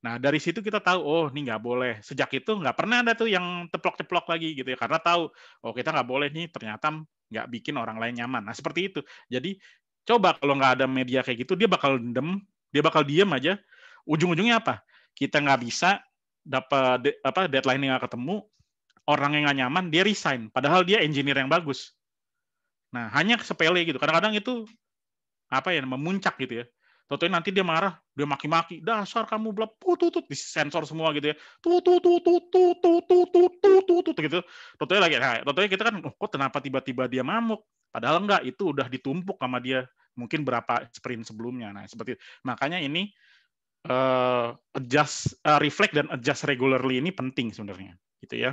Speaker 2: Nah dari situ kita tahu, oh ini nggak boleh. Sejak itu nggak pernah ada tuh yang teplok-teplok lagi gitu ya, karena tahu, oh kita nggak boleh nih ternyata nggak bikin orang lain nyaman. Nah seperti itu. Jadi Coba kalau nggak ada media kayak gitu, dia bakal dendam, dia bakal diem aja. Ujung-ujungnya apa? Kita nggak bisa dapat de, apa deadline yang nggak ketemu, orang yang nggak nyaman, dia resign. Padahal dia engineer yang bagus. Nah, hanya sepele gitu. Kadang-kadang itu apa ya memuncak gitu ya. Tentu nanti dia marah, dia maki-maki, dasar kamu blab, tut tut disensor semua gitu ya. Tut tut tut tut tut tut tut gitu. Tentunya lagi, nah, tentunya kita kan, oh, kok kenapa tiba-tiba dia mamuk? Padahal enggak, itu udah ditumpuk sama dia mungkin berapa sprint sebelumnya. Nah, seperti itu. makanya ini uh, adjust uh, reflect dan adjust regularly ini penting sebenarnya, gitu ya.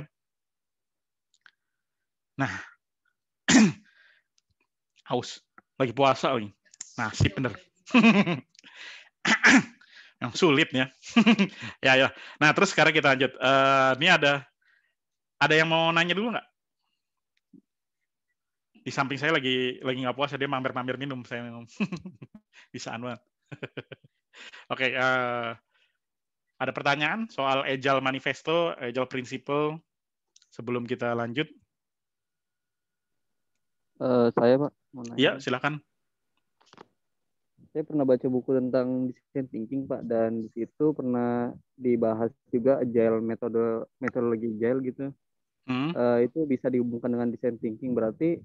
Speaker 2: Nah, haus lagi puasa nih. Nasi bener. Yang sulit ya. ya ya. Nah, terus sekarang kita lanjut. Uh, ini ada ada yang mau nanya dulu nggak? di samping saya lagi lagi nggak puasa dia mampir-mampir minum saya minum bisa banget oke okay, uh, eh, ada pertanyaan soal agile manifesto agile principle sebelum kita lanjut uh, saya pak iya silakan saya pernah baca buku tentang design thinking pak dan di situ pernah dibahas juga agile metode metodologi agile gitu hmm. uh, itu bisa dihubungkan dengan design thinking berarti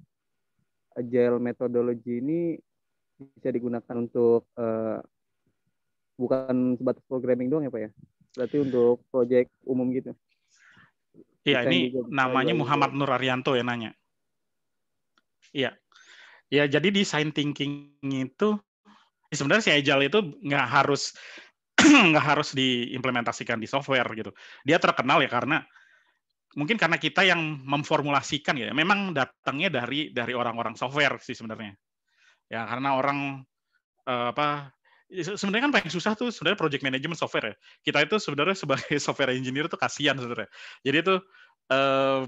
Speaker 2: agile methodology ini bisa digunakan untuk uh, bukan sebatas programming doang ya Pak ya? Berarti untuk proyek umum gitu.
Speaker 1: Iya, ini namanya Muhammad
Speaker 2: Nur Arianto ya nanya. Iya. Ya, jadi design thinking itu ya sebenarnya si agile itu nggak harus nggak harus diimplementasikan di software gitu. Dia terkenal ya karena mungkin karena kita yang memformulasikan gitu ya. Memang datangnya dari dari orang-orang software sih sebenarnya. Ya karena orang uh, apa sebenarnya kan paling susah tuh sebenarnya project management software ya. Kita itu sebenarnya sebagai software engineer tuh kasihan sebenarnya. Jadi itu eh,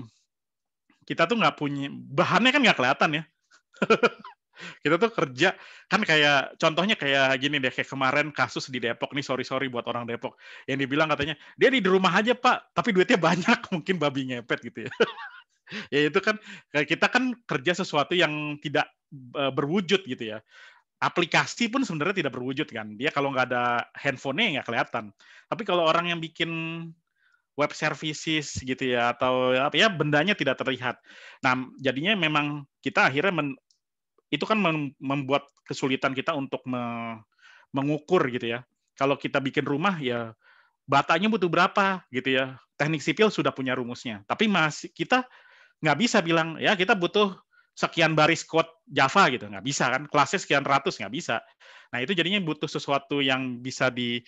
Speaker 2: kita tuh nggak punya bahannya kan nggak kelihatan ya. kita tuh kerja kan kayak contohnya kayak gini deh kayak kemarin kasus di Depok nih sorry sorry buat orang Depok yang dibilang katanya dia di rumah aja pak tapi duitnya banyak mungkin babi ngepet gitu ya ya itu kan kita kan kerja sesuatu yang tidak e, berwujud gitu ya aplikasi pun sebenarnya tidak berwujud kan dia kalau nggak ada handphonenya ya nggak kelihatan tapi kalau orang yang bikin web services gitu ya atau apa ya bendanya tidak terlihat. Nah, jadinya memang kita akhirnya men, itu kan membuat kesulitan kita untuk mengukur gitu ya. Kalau kita bikin rumah ya batanya butuh berapa gitu ya. Teknik sipil sudah punya rumusnya, tapi masih kita nggak bisa bilang ya kita butuh sekian baris code Java gitu nggak bisa kan kelasnya sekian ratus nggak bisa nah itu jadinya butuh sesuatu yang bisa di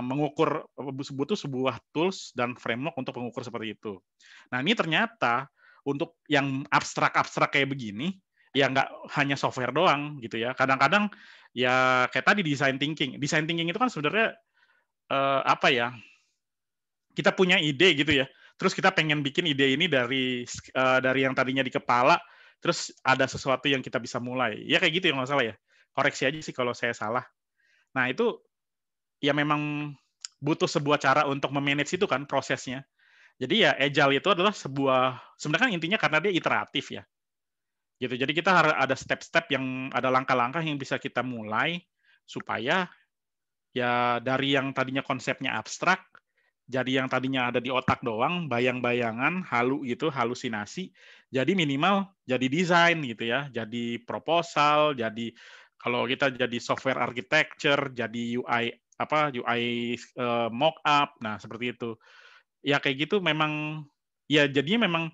Speaker 2: mengukur butuh sebuah tools dan framework untuk mengukur seperti itu nah ini ternyata untuk yang abstrak-abstrak kayak begini ya nggak hanya software doang gitu ya. Kadang-kadang ya kayak tadi design thinking. Design thinking itu kan sebenarnya uh, apa ya? Kita punya ide gitu ya. Terus kita pengen bikin ide ini dari uh, dari yang tadinya di kepala, terus ada sesuatu yang kita bisa mulai. Ya kayak gitu ya nggak salah ya. Koreksi aja sih kalau saya salah. Nah itu ya memang butuh sebuah cara untuk memanage itu kan prosesnya. Jadi ya agile itu adalah sebuah sebenarnya kan intinya karena dia iteratif ya gitu jadi kita harus ada step-step yang ada langkah-langkah yang bisa kita mulai supaya ya dari yang tadinya konsepnya abstrak jadi yang tadinya ada di otak doang bayang-bayangan halu gitu halusinasi jadi minimal jadi desain gitu ya jadi proposal jadi kalau kita jadi software architecture jadi UI apa UI uh, eh, mock up nah seperti itu ya kayak gitu memang ya jadinya memang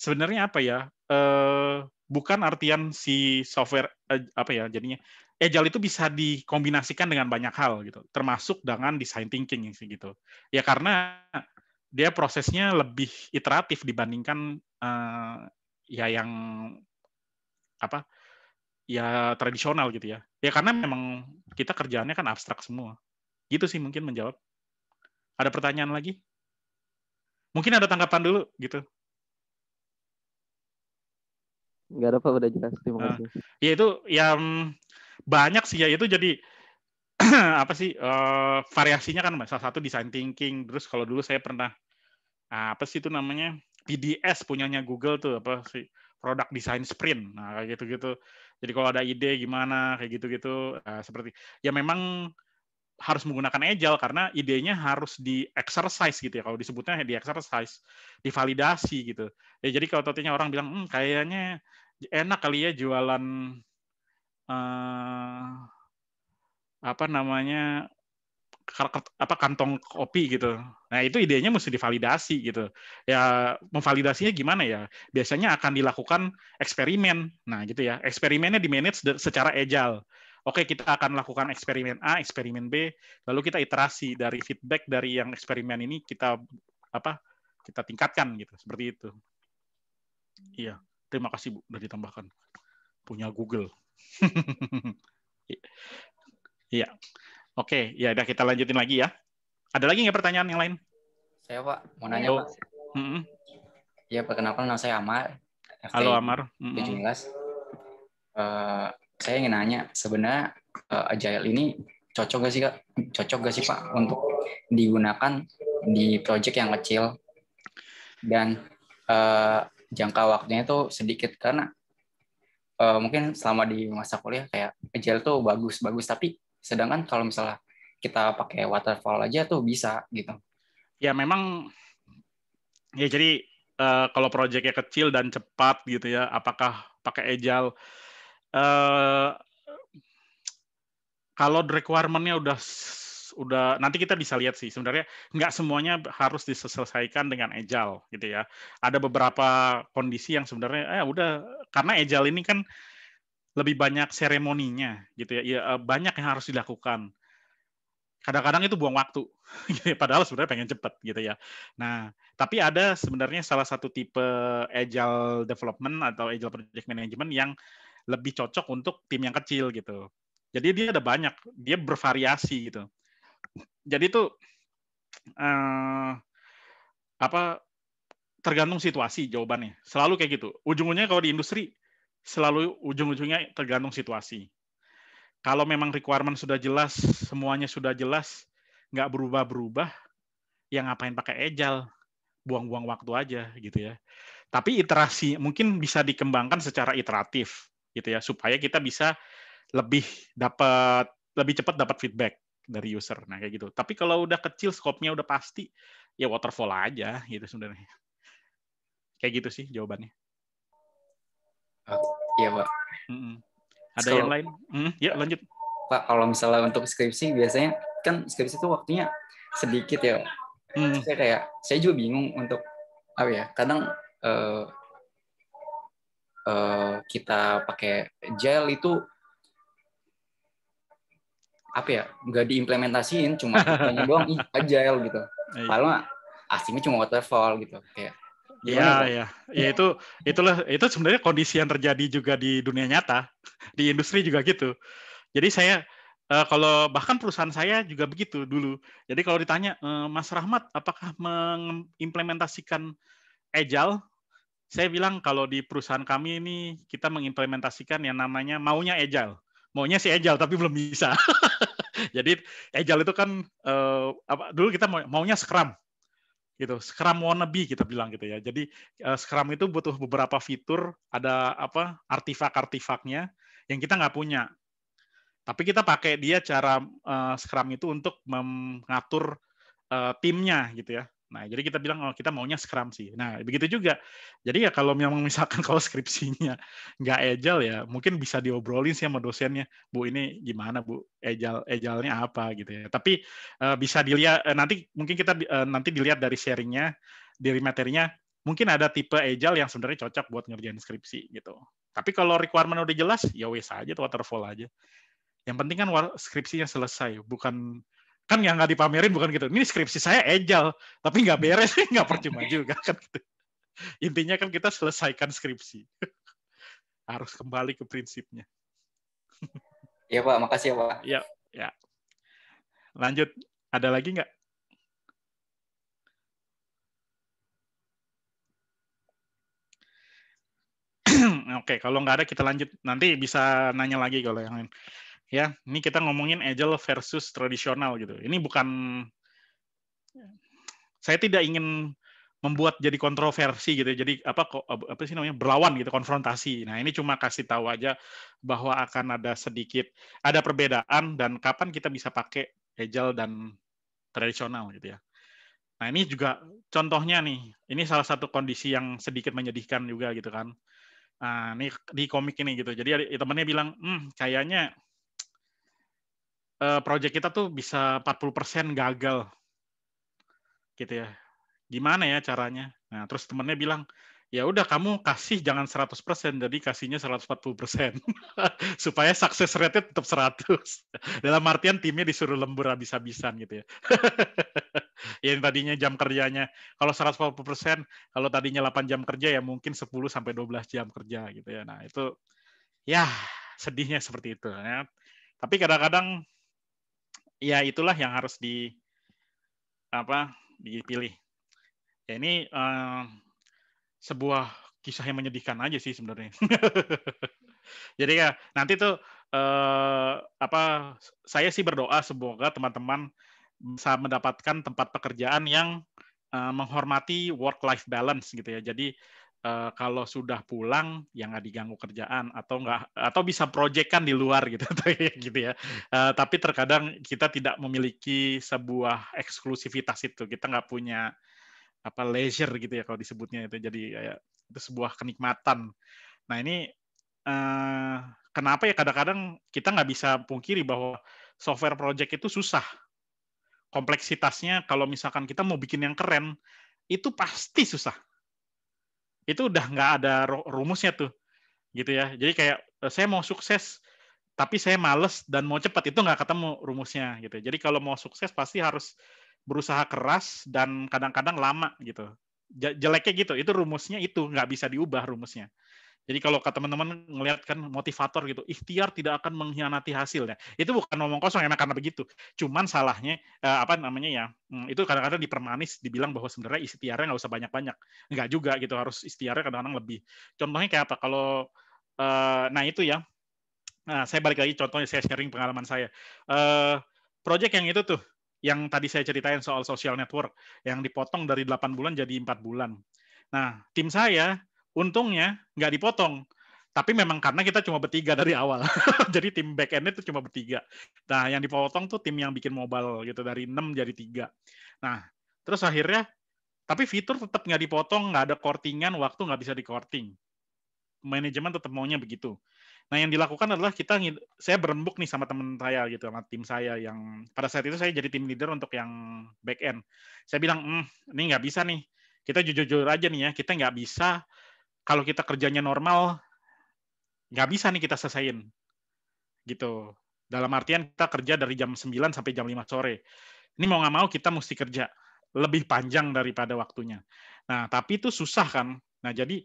Speaker 2: sebenarnya apa ya eh, bukan artian si software eh, apa ya jadinya agile itu bisa dikombinasikan dengan banyak hal gitu termasuk dengan design thinking sih gitu ya karena dia prosesnya lebih iteratif dibandingkan eh, ya yang apa ya tradisional gitu ya ya karena memang kita kerjaannya kan abstrak semua gitu sih mungkin menjawab ada pertanyaan lagi mungkin ada tanggapan dulu gitu
Speaker 1: nggak ada apa udah jelas terima ah. kasih uh,
Speaker 2: ya itu yang banyak sih ya itu jadi apa sih uh, variasinya kan salah satu design thinking terus kalau dulu saya pernah uh, apa sih itu namanya PDS punyanya Google tuh apa sih produk design sprint nah kayak gitu-gitu jadi kalau ada ide gimana kayak gitu-gitu uh, seperti ya memang harus menggunakan agile karena idenya harus di exercise gitu ya kalau disebutnya di exercise divalidasi gitu ya jadi kalau tentunya orang bilang hmm, kayaknya enak kali ya jualan uh, apa namanya apa kantong kopi gitu. Nah itu idenya mesti divalidasi gitu. Ya memvalidasinya gimana ya? Biasanya akan dilakukan eksperimen. Nah gitu ya. Eksperimennya di manage secara agile. Oke kita akan lakukan eksperimen A, eksperimen B, lalu kita iterasi dari feedback dari yang eksperimen ini kita apa? Kita tingkatkan gitu. Seperti itu. Iya. Terima kasih Bu sudah ditambahkan. Punya Google. Iya. Oke, ya udah kita lanjutin lagi ya. Ada lagi nggak pertanyaan yang lain? Saya Pak, mau iya, nanya Pak. Mm Ya perkenalkan nama saya Amar. Halo Amar. Mm -hmm. saya ingin nanya, sebenarnya uh, Agile ini cocok gak sih Kak? Cocok gak sih Pak untuk digunakan di project yang kecil? Dan uh, jangka waktunya itu sedikit karena uh, mungkin selama di masa kuliah kayak agile tuh bagus-bagus tapi sedangkan kalau misalnya kita pakai waterfall aja tuh bisa gitu. Ya memang ya jadi uh, kalau proyeknya kecil dan cepat gitu ya apakah pakai agile uh, kalau requirement-nya udah udah nanti kita bisa lihat sih sebenarnya nggak semuanya harus diselesaikan dengan agile gitu ya. Ada beberapa kondisi yang sebenarnya eh udah karena agile ini kan lebih banyak seremoninya gitu ya. ya banyak yang harus dilakukan. Kadang-kadang itu buang waktu. Gitu ya. Padahal sebenarnya pengen cepet gitu ya. Nah, tapi ada sebenarnya salah satu tipe agile development atau agile project management yang lebih cocok untuk tim yang kecil gitu. Jadi dia ada banyak, dia bervariasi gitu jadi itu uh, eh, apa tergantung situasi jawabannya. Selalu kayak gitu. Ujung-ujungnya kalau di industri selalu ujung-ujungnya tergantung situasi. Kalau memang requirement sudah jelas, semuanya sudah jelas, nggak berubah-berubah, yang ngapain pakai agile? Buang-buang waktu aja gitu ya. Tapi iterasi mungkin bisa dikembangkan secara iteratif gitu ya supaya kita bisa lebih dapat lebih cepat dapat feedback dari user. Nah kayak gitu. Tapi kalau udah kecil skopnya udah pasti ya waterfall aja gitu sebenarnya. Kayak gitu sih jawabannya. Oh, iya pak. Mm -mm. Ada so, yang lain? Mm, ya lanjut. Pak kalau misalnya untuk skripsi biasanya kan skripsi itu waktunya sedikit ya. mm. Saya kayak saya juga bingung untuk apa oh ya kadang uh, uh, kita pakai gel itu apa ya nggak diimplementasiin cuma hanya doang ih agile gitu iya. padahal aslinya cuma waterfall gitu kayak Iya, iya. Ya, iya. ya iya. itu itulah itu sebenarnya kondisi yang terjadi juga di dunia nyata, di industri juga gitu. Jadi saya eh, kalau bahkan perusahaan saya juga begitu dulu. Jadi kalau ditanya eh, Mas Rahmat apakah mengimplementasikan agile? Saya bilang kalau di perusahaan kami ini kita mengimplementasikan yang namanya maunya agile maunya si Agile tapi belum bisa. Jadi Agile itu kan uh, apa dulu kita mau, maunya Scrum gitu, Scrum wannabe kita bilang gitu ya. Jadi uh, Scrum itu butuh beberapa fitur, ada apa artifak-artifaknya yang kita nggak punya. Tapi kita pakai dia cara uh, Scrum itu untuk mengatur uh, timnya gitu ya. Nah, jadi kita bilang oh, kita maunya Scrum sih. Nah, begitu juga. Jadi ya kalau memang misalkan kalau skripsinya nggak agile ya, mungkin bisa diobrolin sih sama dosennya, Bu ini gimana Bu agile agile apa gitu ya. Tapi uh, bisa dilihat uh, nanti mungkin kita uh, nanti dilihat dari sharingnya, dari materinya, mungkin ada tipe agile yang sebenarnya cocok buat ngerjain skripsi gitu. Tapi kalau requirement udah jelas, ya wes aja tuh waterfall aja. Yang penting kan skripsinya selesai, bukan kan yang nggak dipamerin bukan gitu ini skripsi saya agile tapi nggak beres nggak percuma juga kan gitu. intinya kan kita selesaikan skripsi harus kembali ke prinsipnya ya pak makasih ya pak ya ya lanjut ada lagi nggak Oke, kalau nggak ada kita lanjut. Nanti bisa nanya lagi kalau yang lain ya ini kita ngomongin agile versus tradisional gitu ini bukan saya tidak ingin membuat jadi kontroversi gitu ya. jadi apa apa sih namanya berlawan gitu konfrontasi nah ini cuma kasih tahu aja bahwa akan ada sedikit ada perbedaan dan kapan kita bisa pakai agile dan tradisional gitu ya nah ini juga contohnya nih ini salah satu kondisi yang sedikit menyedihkan juga gitu kan nah ini di komik ini gitu jadi temennya bilang hmm, kayaknya uh, project kita tuh bisa 40% gagal. Gitu ya. Gimana ya caranya? Nah, terus temennya bilang, ya udah kamu kasih jangan 100%, jadi kasihnya 140%. Supaya sukses rate tetap 100. Dalam artian timnya disuruh lembur habis-habisan gitu ya. yang tadinya jam kerjanya kalau 140%, kalau tadinya 8 jam kerja ya mungkin 10 sampai 12 jam kerja gitu ya. Nah, itu ya sedihnya seperti itu ya. Tapi kadang-kadang ya itulah yang harus di apa dipilih. Ya, ini uh, sebuah kisah yang menyedihkan aja sih sebenarnya. Jadi ya nanti tuh uh, apa saya sih berdoa semoga teman-teman bisa mendapatkan tempat pekerjaan yang uh, menghormati work life balance gitu ya. Jadi Eh, kalau sudah pulang yang nggak diganggu kerjaan atau nggak atau bisa proyekkan di luar gitu ya gitu ya uh, tapi terkadang kita tidak memiliki sebuah eksklusivitas itu kita nggak punya apa leisure gitu ya kalau disebutnya itu jadi kayak itu sebuah kenikmatan nah ini uh, kenapa ya kadang-kadang kita nggak bisa pungkiri bahwa software project itu susah kompleksitasnya kalau misalkan kita mau bikin yang keren itu pasti susah itu udah nggak ada rumusnya tuh gitu ya jadi kayak eh, saya mau sukses tapi saya males dan mau cepat itu nggak ketemu rumusnya gitu jadi kalau mau sukses pasti harus berusaha keras dan kadang-kadang lama gitu jeleknya gitu itu rumusnya itu nggak bisa diubah rumusnya jadi kalau kata teman-teman ngelihat kan motivator gitu, ikhtiar tidak akan mengkhianati hasilnya. Itu bukan ngomong kosong ya karena begitu. Cuman salahnya eh, apa namanya ya? Hmm, itu kadang-kadang dipermanis, dibilang bahwa sebenarnya ikhtiarnya nggak usah banyak-banyak. Nggak juga gitu, harus ikhtiarnya kadang-kadang lebih. Contohnya kayak apa? Kalau eh, nah itu ya. Nah, saya balik lagi contohnya saya sharing pengalaman saya. Eh, project yang itu tuh yang tadi saya ceritain soal social network yang dipotong dari 8 bulan jadi empat bulan. Nah, tim saya untungnya nggak dipotong tapi memang karena kita cuma bertiga dari awal jadi tim back end itu cuma bertiga nah yang dipotong tuh tim yang bikin mobile gitu dari 6 jadi tiga nah terus akhirnya tapi fitur tetap nggak dipotong nggak ada kortingan waktu nggak bisa dikorting manajemen tetap maunya begitu nah yang dilakukan adalah kita saya berembuk nih sama teman saya gitu sama tim saya yang pada saat itu saya jadi tim leader untuk yang back end saya bilang mm, ini nggak bisa nih kita jujur-jujur aja nih ya kita nggak bisa kalau kita kerjanya normal nggak bisa nih kita selesaiin gitu dalam artian kita kerja dari jam 9 sampai jam 5 sore ini mau nggak mau kita mesti kerja lebih panjang daripada waktunya nah tapi itu susah kan nah jadi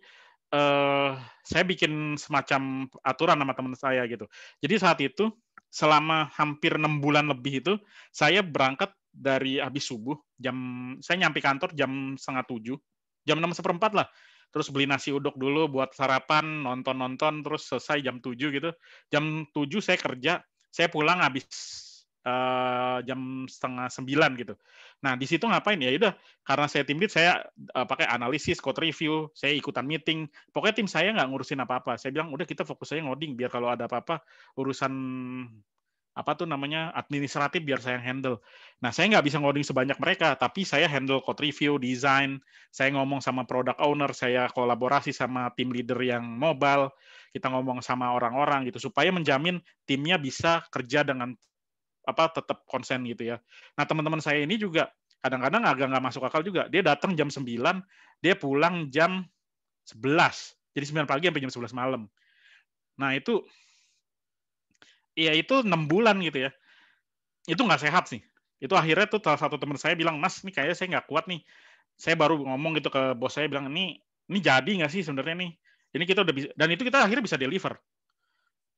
Speaker 2: eh, saya bikin semacam aturan sama teman saya gitu jadi saat itu selama hampir enam bulan lebih itu saya berangkat dari habis subuh jam saya nyampe kantor jam setengah tujuh jam enam seperempat lah terus beli nasi uduk dulu buat sarapan, nonton-nonton, terus selesai jam 7 gitu. Jam 7 saya kerja, saya pulang habis uh, jam setengah sembilan gitu. Nah di situ ngapain ya? Udah karena saya tim lead saya uh, pakai analisis, code review, saya ikutan meeting. Pokoknya tim saya nggak ngurusin apa-apa. Saya bilang udah kita fokus aja ngoding biar kalau ada apa-apa urusan apa tuh namanya administratif biar saya yang handle. Nah, saya nggak bisa ngoding sebanyak mereka, tapi saya handle code review, design, saya ngomong sama product owner, saya kolaborasi sama tim leader yang mobile, kita ngomong sama orang-orang gitu supaya menjamin timnya bisa kerja dengan apa tetap konsen gitu ya. Nah, teman-teman saya ini juga kadang-kadang agak nggak masuk akal juga. Dia datang jam 9, dia pulang jam 11. Jadi 9 pagi sampai jam 11 malam. Nah, itu ya itu enam bulan gitu ya itu nggak sehat sih itu akhirnya tuh salah satu teman saya bilang mas nih kayaknya saya nggak kuat nih saya baru ngomong gitu ke bos saya bilang ini ini jadi nggak sih sebenarnya nih ini kita udah bisa dan itu kita akhirnya bisa deliver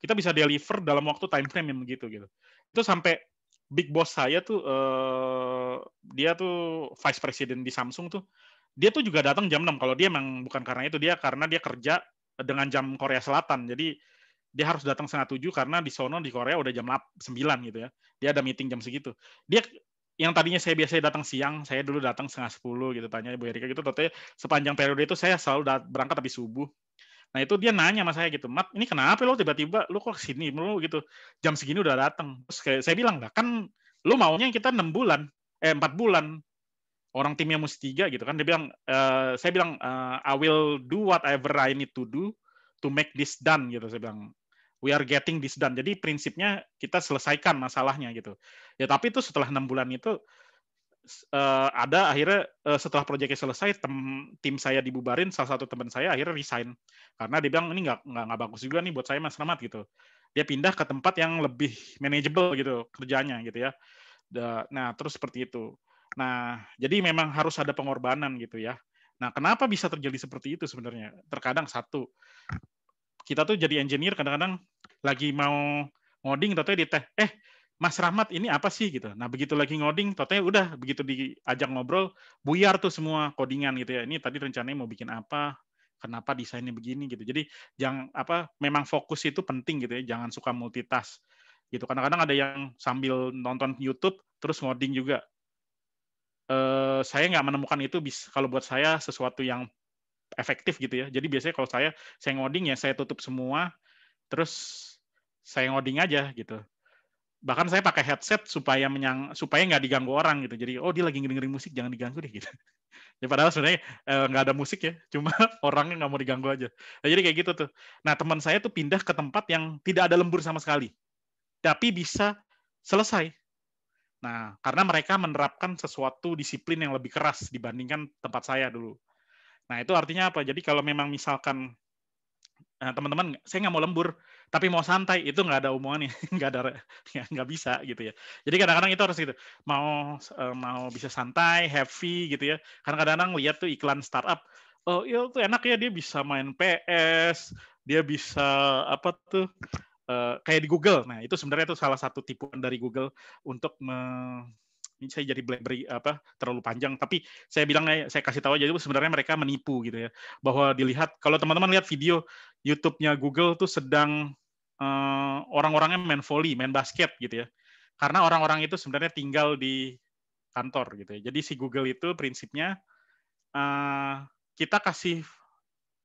Speaker 2: kita bisa deliver dalam waktu time frame yang begitu gitu itu sampai big boss saya tuh uh, dia tuh vice president di Samsung tuh dia tuh juga datang jam 6 kalau dia emang bukan karena itu dia karena dia kerja dengan jam Korea Selatan jadi dia harus datang setengah tujuh karena di sono di Korea udah jam 9 gitu ya. Dia ada meeting jam segitu. Dia yang tadinya saya biasa datang siang, saya dulu datang setengah sepuluh gitu tanya Bu Erika gitu. Tapi sepanjang periode itu saya selalu berangkat tapi subuh. Nah itu dia nanya sama saya gitu, Mat, ini kenapa lo tiba-tiba lo kok sini lo gitu jam segini udah datang. Terus kayak saya bilang lah kan lo maunya kita enam bulan, eh empat bulan orang timnya mesti tiga gitu kan dia bilang e, saya bilang eh, I will do whatever I need to do to make this done gitu saya bilang we are getting this done. Jadi prinsipnya kita selesaikan masalahnya gitu. Ya tapi itu setelah enam bulan itu uh, ada akhirnya uh, setelah proyeknya selesai tem, tim saya dibubarin salah satu teman saya akhirnya resign karena dia bilang ini nggak nggak bagus juga nih buat saya mas Ramat gitu. Dia pindah ke tempat yang lebih manageable gitu kerjanya gitu ya. Nah terus seperti itu. Nah jadi memang harus ada pengorbanan gitu ya. Nah, kenapa bisa terjadi seperti itu sebenarnya? Terkadang satu, kita tuh jadi engineer kadang-kadang lagi mau ngoding tahu di teh eh Mas Rahmat ini apa sih gitu. Nah begitu lagi ngoding, totalnya udah begitu diajak ngobrol, buyar tuh semua codingan gitu ya. Ini tadi rencananya mau bikin apa, kenapa desainnya begini gitu. Jadi jangan apa, memang fokus itu penting gitu ya. Jangan suka multitask gitu. Kadang-kadang ada yang sambil nonton YouTube terus ngoding juga. Eh, saya nggak menemukan itu bis, kalau buat saya sesuatu yang efektif gitu ya. Jadi biasanya kalau saya saya ngoding ya saya tutup semua terus saya ngoding aja gitu. Bahkan saya pakai headset supaya menyang supaya nggak diganggu orang gitu. Jadi oh dia lagi dengerin musik jangan diganggu deh gitu. Ya padahal sebenarnya eh, nggak ada musik ya, cuma orangnya nggak mau diganggu aja. Nah, jadi kayak gitu tuh. Nah teman saya tuh pindah ke tempat yang tidak ada lembur sama sekali, tapi bisa selesai. Nah karena mereka menerapkan sesuatu disiplin yang lebih keras dibandingkan tempat saya dulu. Nah, itu artinya apa? Jadi kalau memang misalkan eh, teman-teman, saya nggak mau lembur, tapi mau santai, itu nggak ada nih, nggak ada, ya, nggak bisa gitu ya. Jadi kadang-kadang itu harus gitu, mau eh, mau bisa santai, happy gitu ya. Karena kadang-kadang lihat tuh iklan startup, oh iya tuh enak ya dia bisa main PS, dia bisa apa tuh eh, kayak di Google. Nah itu sebenarnya itu salah satu tipuan dari Google untuk ini saya jadi beri apa terlalu panjang tapi saya bilang ya, saya kasih tahu aja itu sebenarnya mereka menipu gitu ya bahwa dilihat kalau teman-teman lihat video YouTube-nya Google tuh sedang uh, orang-orangnya main volley main basket gitu ya karena orang-orang itu sebenarnya tinggal di kantor gitu ya jadi si Google itu prinsipnya uh, kita kasih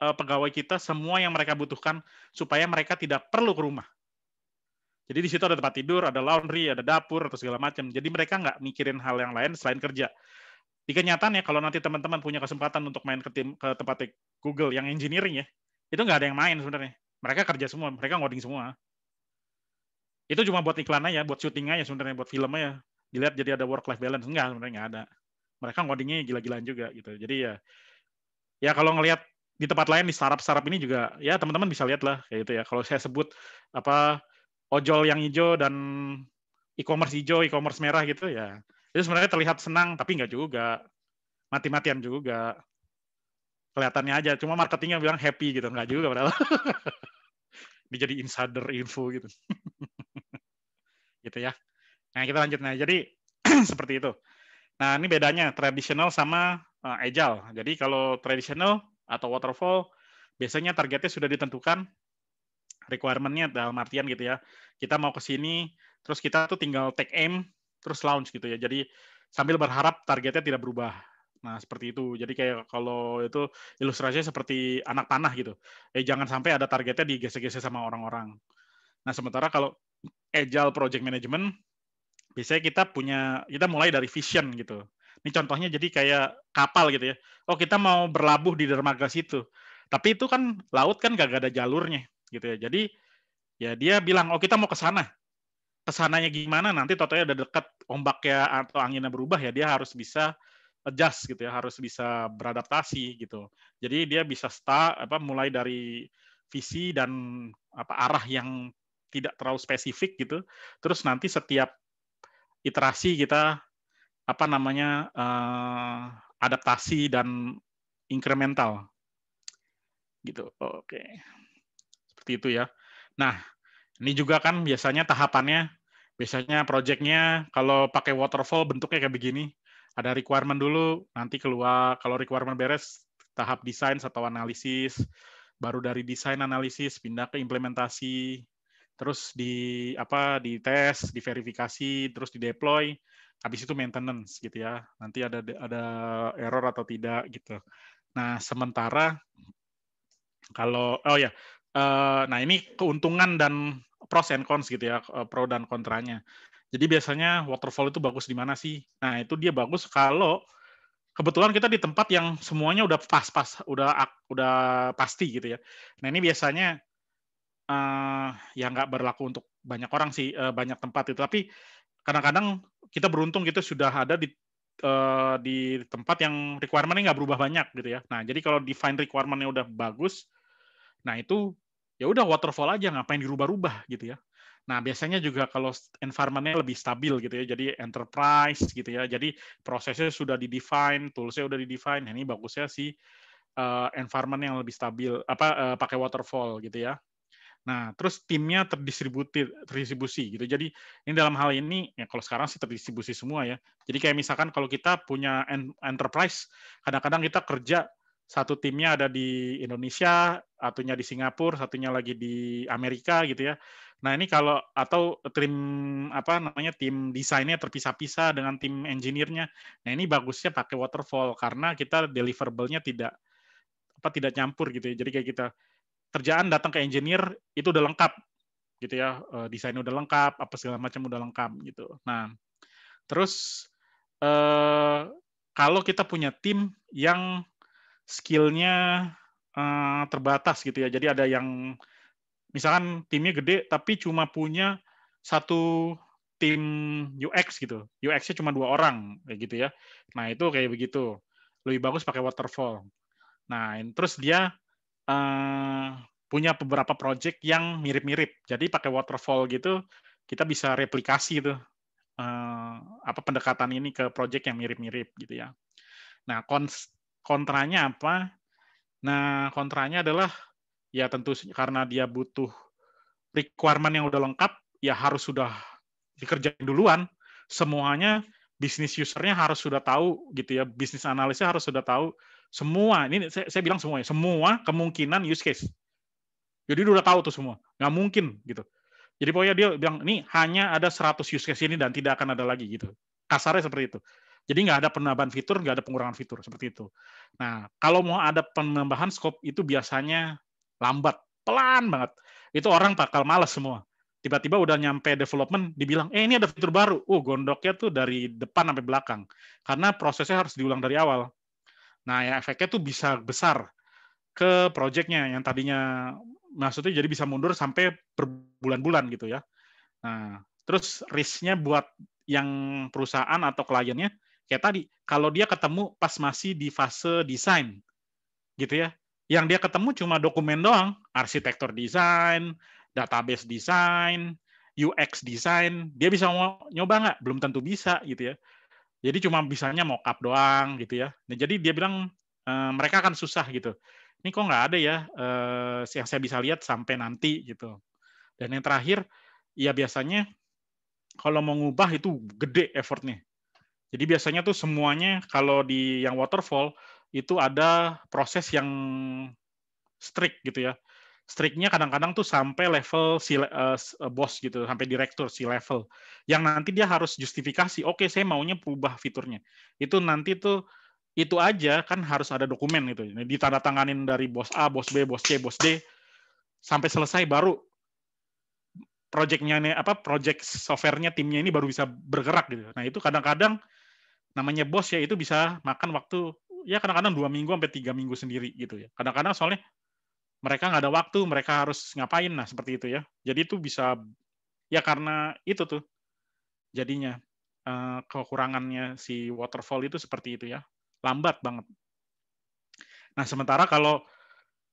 Speaker 2: uh, pegawai kita semua yang mereka butuhkan supaya mereka tidak perlu ke rumah jadi di situ ada tempat tidur, ada laundry, ada dapur atau segala macam. Jadi mereka nggak mikirin hal yang lain selain kerja. Di kenyataannya kalau nanti teman-teman punya kesempatan untuk main ke, tim, ke tempat Google yang engineering ya, itu nggak ada yang main sebenarnya. Mereka kerja semua, mereka ngoding semua. Itu cuma buat iklan aja, buat syuting aja sebenarnya, buat film aja. Dilihat jadi ada work life balance enggak sebenarnya nggak ada. Mereka ngodingnya gila-gilaan juga gitu. Jadi ya ya kalau ngelihat di tempat lain di sarap-sarap ini juga ya teman-teman bisa lihat lah kayak gitu ya. Kalau saya sebut apa ojol yang hijau dan e-commerce hijau, e-commerce merah gitu ya. Itu sebenarnya terlihat senang tapi nggak juga. Mati-matian juga. Kelihatannya aja, cuma marketingnya bilang happy gitu, nggak juga padahal. Dia jadi insider info gitu. gitu ya. Nah, kita lanjut nah. Jadi seperti itu. Nah, ini bedanya tradisional sama uh, agile. Jadi kalau tradisional atau waterfall biasanya targetnya sudah ditentukan requirement-nya dalam artian gitu ya. Kita mau ke sini, terus kita tuh tinggal take aim, terus launch gitu ya. Jadi sambil berharap targetnya tidak berubah. Nah, seperti itu. Jadi kayak kalau itu ilustrasinya seperti anak panah gitu. Eh jangan sampai ada targetnya digesek-gesek sama orang-orang. Nah, sementara kalau agile project management biasanya kita punya kita mulai dari vision gitu. Ini contohnya jadi kayak kapal gitu ya. Oh, kita mau berlabuh di dermaga situ. Tapi itu kan laut kan gak ada jalurnya gitu ya. Jadi ya dia bilang oh kita mau ke sana. Kesananya gimana nanti totalnya udah dekat ombaknya atau anginnya berubah ya dia harus bisa adjust gitu ya, harus bisa beradaptasi gitu. Jadi dia bisa start apa mulai dari visi dan apa arah yang tidak terlalu spesifik gitu. Terus nanti setiap iterasi kita apa namanya uh, adaptasi dan incremental gitu. Oke. Okay seperti itu ya. Nah, ini juga kan biasanya tahapannya, biasanya projectnya kalau pakai waterfall bentuknya kayak begini. Ada requirement dulu, nanti keluar kalau requirement beres, tahap desain atau analisis, baru dari desain analisis pindah ke implementasi, terus di apa di tes, diverifikasi, terus di deploy, habis itu maintenance gitu ya. Nanti ada ada error atau tidak gitu. Nah, sementara kalau oh ya, Uh, nah ini keuntungan dan pros and cons gitu ya, eh, pro dan kontranya. Jadi biasanya waterfall itu bagus di mana sih? Nah itu dia bagus kalau kebetulan kita di tempat yang semuanya udah pas-pas, udah udah pasti gitu ya. Nah ini biasanya uh, ya nggak berlaku untuk banyak orang sih, uh, banyak tempat itu. Tapi kadang-kadang kita beruntung gitu sudah ada di uh, di tempat yang requirementnya nggak berubah banyak gitu ya. Nah jadi kalau define requirementnya udah bagus, nah itu ya udah waterfall aja ngapain dirubah-rubah gitu ya. Nah, biasanya juga kalau environment-nya lebih stabil gitu ya. Jadi enterprise gitu ya. Jadi prosesnya sudah di-define, toolsnya sudah di-define. Nah, ini bagusnya sih eh, uh, environment yang lebih stabil apa uh, pakai waterfall gitu ya. Nah, terus timnya terdistribusi, terdistribusi gitu. Jadi ini dalam hal ini ya kalau sekarang sih terdistribusi semua ya. Jadi kayak misalkan kalau kita punya enterprise, kadang-kadang kita kerja satu timnya ada di Indonesia, satunya di Singapura, satunya lagi di Amerika gitu ya. Nah ini kalau atau tim apa namanya tim desainnya terpisah-pisah dengan tim engineer-nya. Nah ini bagusnya pakai waterfall karena kita deliverable-nya tidak apa tidak campur gitu ya. Jadi kayak kita kerjaan datang ke engineer itu udah lengkap gitu ya, eh, desainnya udah lengkap, apa segala macam udah lengkap gitu. Nah terus eh, kalau kita punya tim yang skillnya uh, terbatas gitu ya. Jadi ada yang misalkan timnya gede tapi cuma punya satu tim UX gitu. UX-nya cuma dua orang kayak gitu ya. Nah, itu kayak begitu. Lebih bagus pakai waterfall. Nah, terus dia uh, punya beberapa project yang mirip-mirip. Jadi pakai waterfall gitu kita bisa replikasi itu uh, eh, apa pendekatan ini ke project yang mirip-mirip gitu ya. Nah, kontranya apa? Nah, kontranya adalah ya tentu karena dia butuh requirement yang udah lengkap, ya harus sudah dikerjain duluan. Semuanya bisnis usernya harus sudah tahu gitu ya, bisnis analisnya harus sudah tahu semua. Ini saya, saya bilang semuanya, semua kemungkinan use case. Jadi udah tahu tuh semua. Nggak mungkin gitu. Jadi pokoknya dia bilang, ini hanya ada 100 use case ini dan tidak akan ada lagi gitu. Kasarnya seperti itu. Jadi nggak ada penambahan fitur, nggak ada pengurangan fitur seperti itu. Nah, kalau mau ada penambahan scope itu biasanya lambat, pelan banget. Itu orang bakal males semua. Tiba-tiba udah nyampe development, dibilang, eh ini ada fitur baru. Uh, gondoknya tuh dari depan sampai belakang. Karena prosesnya harus diulang dari awal. Nah, ya efeknya tuh bisa besar ke projectnya yang tadinya maksudnya jadi bisa mundur sampai berbulan-bulan gitu ya. Nah, terus risknya buat yang perusahaan atau kliennya Kayak tadi, kalau dia ketemu pas masih di fase desain, gitu ya. Yang dia ketemu cuma dokumen doang, arsitektur desain, database desain, UX desain, dia bisa nyoba nggak? Belum tentu bisa, gitu ya. Jadi cuma bisanya mockup doang, gitu ya. Nah, jadi dia bilang e, mereka akan susah gitu. Ini kok nggak ada ya e, yang saya bisa lihat sampai nanti gitu. Dan yang terakhir, ya biasanya kalau mau ngubah itu gede effortnya. Jadi biasanya tuh semuanya kalau di yang waterfall itu ada proses yang strict gitu ya. strictnya kadang-kadang tuh sampai level si uh, bos gitu, sampai direktur si level. Yang nanti dia harus justifikasi, oke okay, saya maunya perubah fiturnya. Itu nanti tuh itu aja kan harus ada dokumen gitu. Nah, ditandatanganin dari bos A, bos B, bos C, bos D sampai selesai baru proyeknya nih apa proyek softwarenya timnya ini baru bisa bergerak gitu. Nah itu kadang-kadang namanya bos ya itu bisa makan waktu ya kadang-kadang dua minggu sampai tiga minggu sendiri gitu ya. Kadang-kadang soalnya mereka nggak ada waktu, mereka harus ngapain nah seperti itu ya. Jadi itu bisa ya karena itu tuh jadinya eh, kekurangannya si waterfall itu seperti itu ya, lambat banget. Nah sementara kalau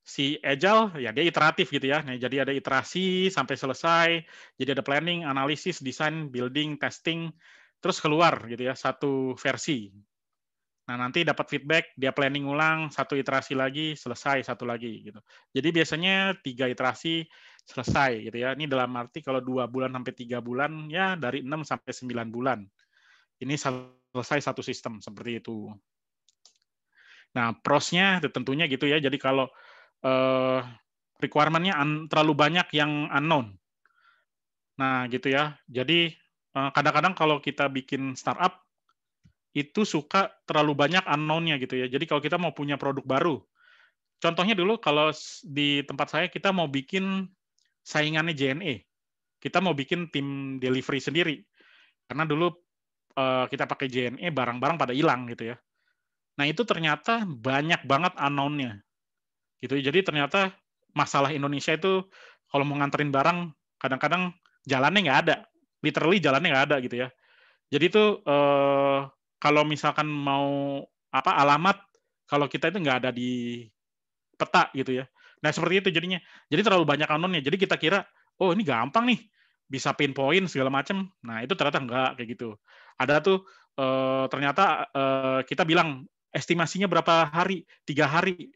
Speaker 2: si agile ya dia iteratif gitu ya. Nah, jadi ada iterasi sampai selesai, jadi ada planning, analisis, desain, building, testing, terus keluar gitu ya satu versi. Nah nanti dapat feedback, dia planning ulang satu iterasi lagi, selesai satu lagi gitu. Jadi biasanya tiga iterasi selesai gitu ya. Ini dalam arti kalau dua bulan sampai tiga bulan ya dari enam sampai sembilan bulan. Ini selesai satu sistem seperti itu. Nah prosnya tentunya gitu ya. Jadi kalau eh, requirement terlalu banyak yang unknown. Nah gitu ya. Jadi Eh, kadang-kadang kalau kita bikin startup itu suka terlalu banyak unknown-nya gitu ya. Jadi kalau kita mau punya produk baru, contohnya dulu kalau di tempat saya kita mau bikin saingannya JNE, kita mau bikin tim delivery sendiri karena dulu eh, kita pakai JNE barang-barang pada hilang gitu ya. Nah itu ternyata banyak banget unknown-nya. gitu. Jadi ternyata masalah Indonesia itu kalau mau nganterin barang kadang-kadang jalannya nggak ada literally jalannya nggak ada gitu ya. Jadi itu eh, kalau misalkan mau apa alamat kalau kita itu nggak ada di peta gitu ya. Nah seperti itu jadinya. Jadi terlalu banyak anonnya Jadi kita kira oh ini gampang nih bisa pinpoint segala macam. Nah itu ternyata nggak kayak gitu. Ada tuh eh, ternyata eh, kita bilang estimasinya berapa hari? Tiga hari.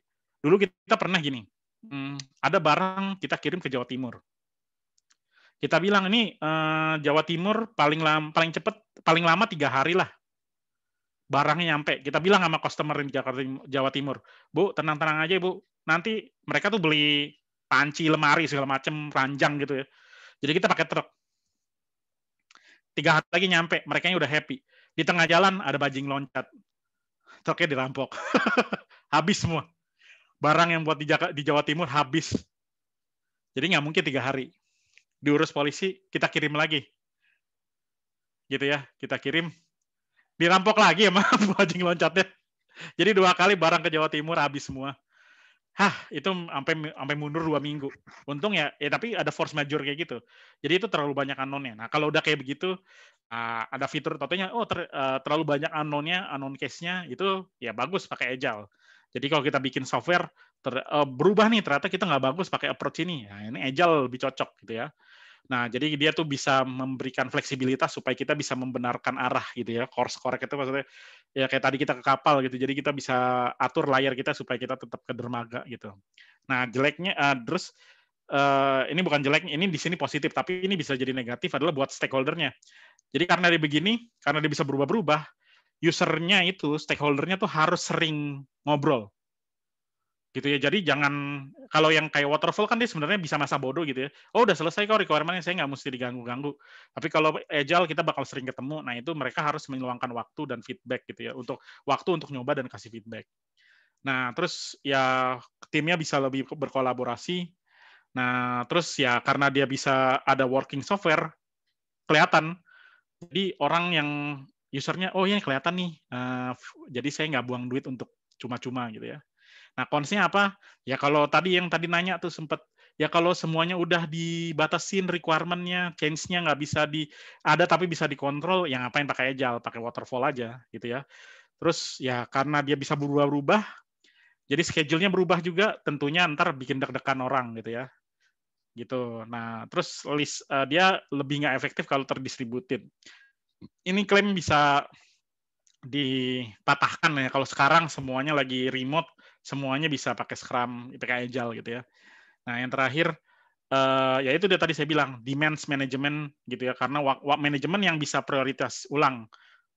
Speaker 2: Dulu kita pernah gini. Hmm, ada barang kita kirim ke Jawa Timur kita bilang ini eh, Jawa Timur paling lama, paling cepat paling lama tiga hari lah barangnya nyampe. Kita bilang sama customer di Jakarta Jawa Timur, bu tenang-tenang aja bu, nanti mereka tuh beli panci lemari segala macem ranjang gitu ya. Jadi kita pakai truk. Tiga hari lagi nyampe, mereka udah happy. Di tengah jalan ada bajing loncat, truknya dirampok, habis semua. Barang yang buat di Jawa Timur habis. Jadi nggak mungkin tiga hari diurus polisi, kita kirim lagi. Gitu ya, kita kirim. Dirampok lagi ya, maaf, anjing loncatnya. Jadi dua kali barang ke Jawa Timur habis semua. Hah, itu sampai sampai mundur dua minggu. Untung ya, ya tapi ada force major kayak gitu. Jadi itu terlalu banyak anonnya Nah kalau udah kayak begitu, uh, ada fitur totonya, oh ter, uh, terlalu banyak anonnya anon case-nya, itu ya bagus pakai agile. Jadi kalau kita bikin software, ter, uh, berubah nih ternyata kita nggak bagus pakai approach ini nah, ini agile lebih cocok gitu ya nah jadi dia tuh bisa memberikan fleksibilitas supaya kita bisa membenarkan arah gitu ya course correct itu maksudnya ya kayak tadi kita ke kapal gitu jadi kita bisa atur layar kita supaya kita tetap ke dermaga gitu nah jeleknya uh, terus Uh, ini bukan jelek, ini di sini positif, tapi ini bisa jadi negatif adalah buat stakeholdernya. Jadi karena dia begini, karena dia bisa berubah-berubah, usernya itu, stakeholdernya tuh harus sering ngobrol gitu ya jadi jangan kalau yang kayak waterfall kan dia sebenarnya bisa masa bodoh gitu ya oh udah selesai kok requirementnya saya nggak mesti diganggu ganggu tapi kalau agile kita bakal sering ketemu nah itu mereka harus meluangkan waktu dan feedback gitu ya untuk waktu untuk nyoba dan kasih feedback nah terus ya timnya bisa lebih berkolaborasi nah terus ya karena dia bisa ada working software kelihatan jadi orang yang usernya oh ini kelihatan nih uh, jadi saya nggak buang duit untuk cuma-cuma gitu ya Nah, konsnya apa? Ya kalau tadi yang tadi nanya tuh sempat ya kalau semuanya udah dibatasin requirement-nya, change-nya nggak bisa di ada tapi bisa dikontrol, yang ngapain pakai agile, pakai waterfall aja gitu ya. Terus ya karena dia bisa berubah-ubah, jadi schedule-nya berubah juga, tentunya ntar bikin deg-degan orang gitu ya gitu. Nah, terus list uh, dia lebih nggak efektif kalau terdistributed. Ini klaim bisa dipatahkan ya kalau sekarang semuanya lagi remote semuanya bisa pakai Scrum, IPK Agile gitu ya. Nah, yang terakhir uh, ya itu dia tadi saya bilang demands management gitu ya karena manajemen yang bisa prioritas ulang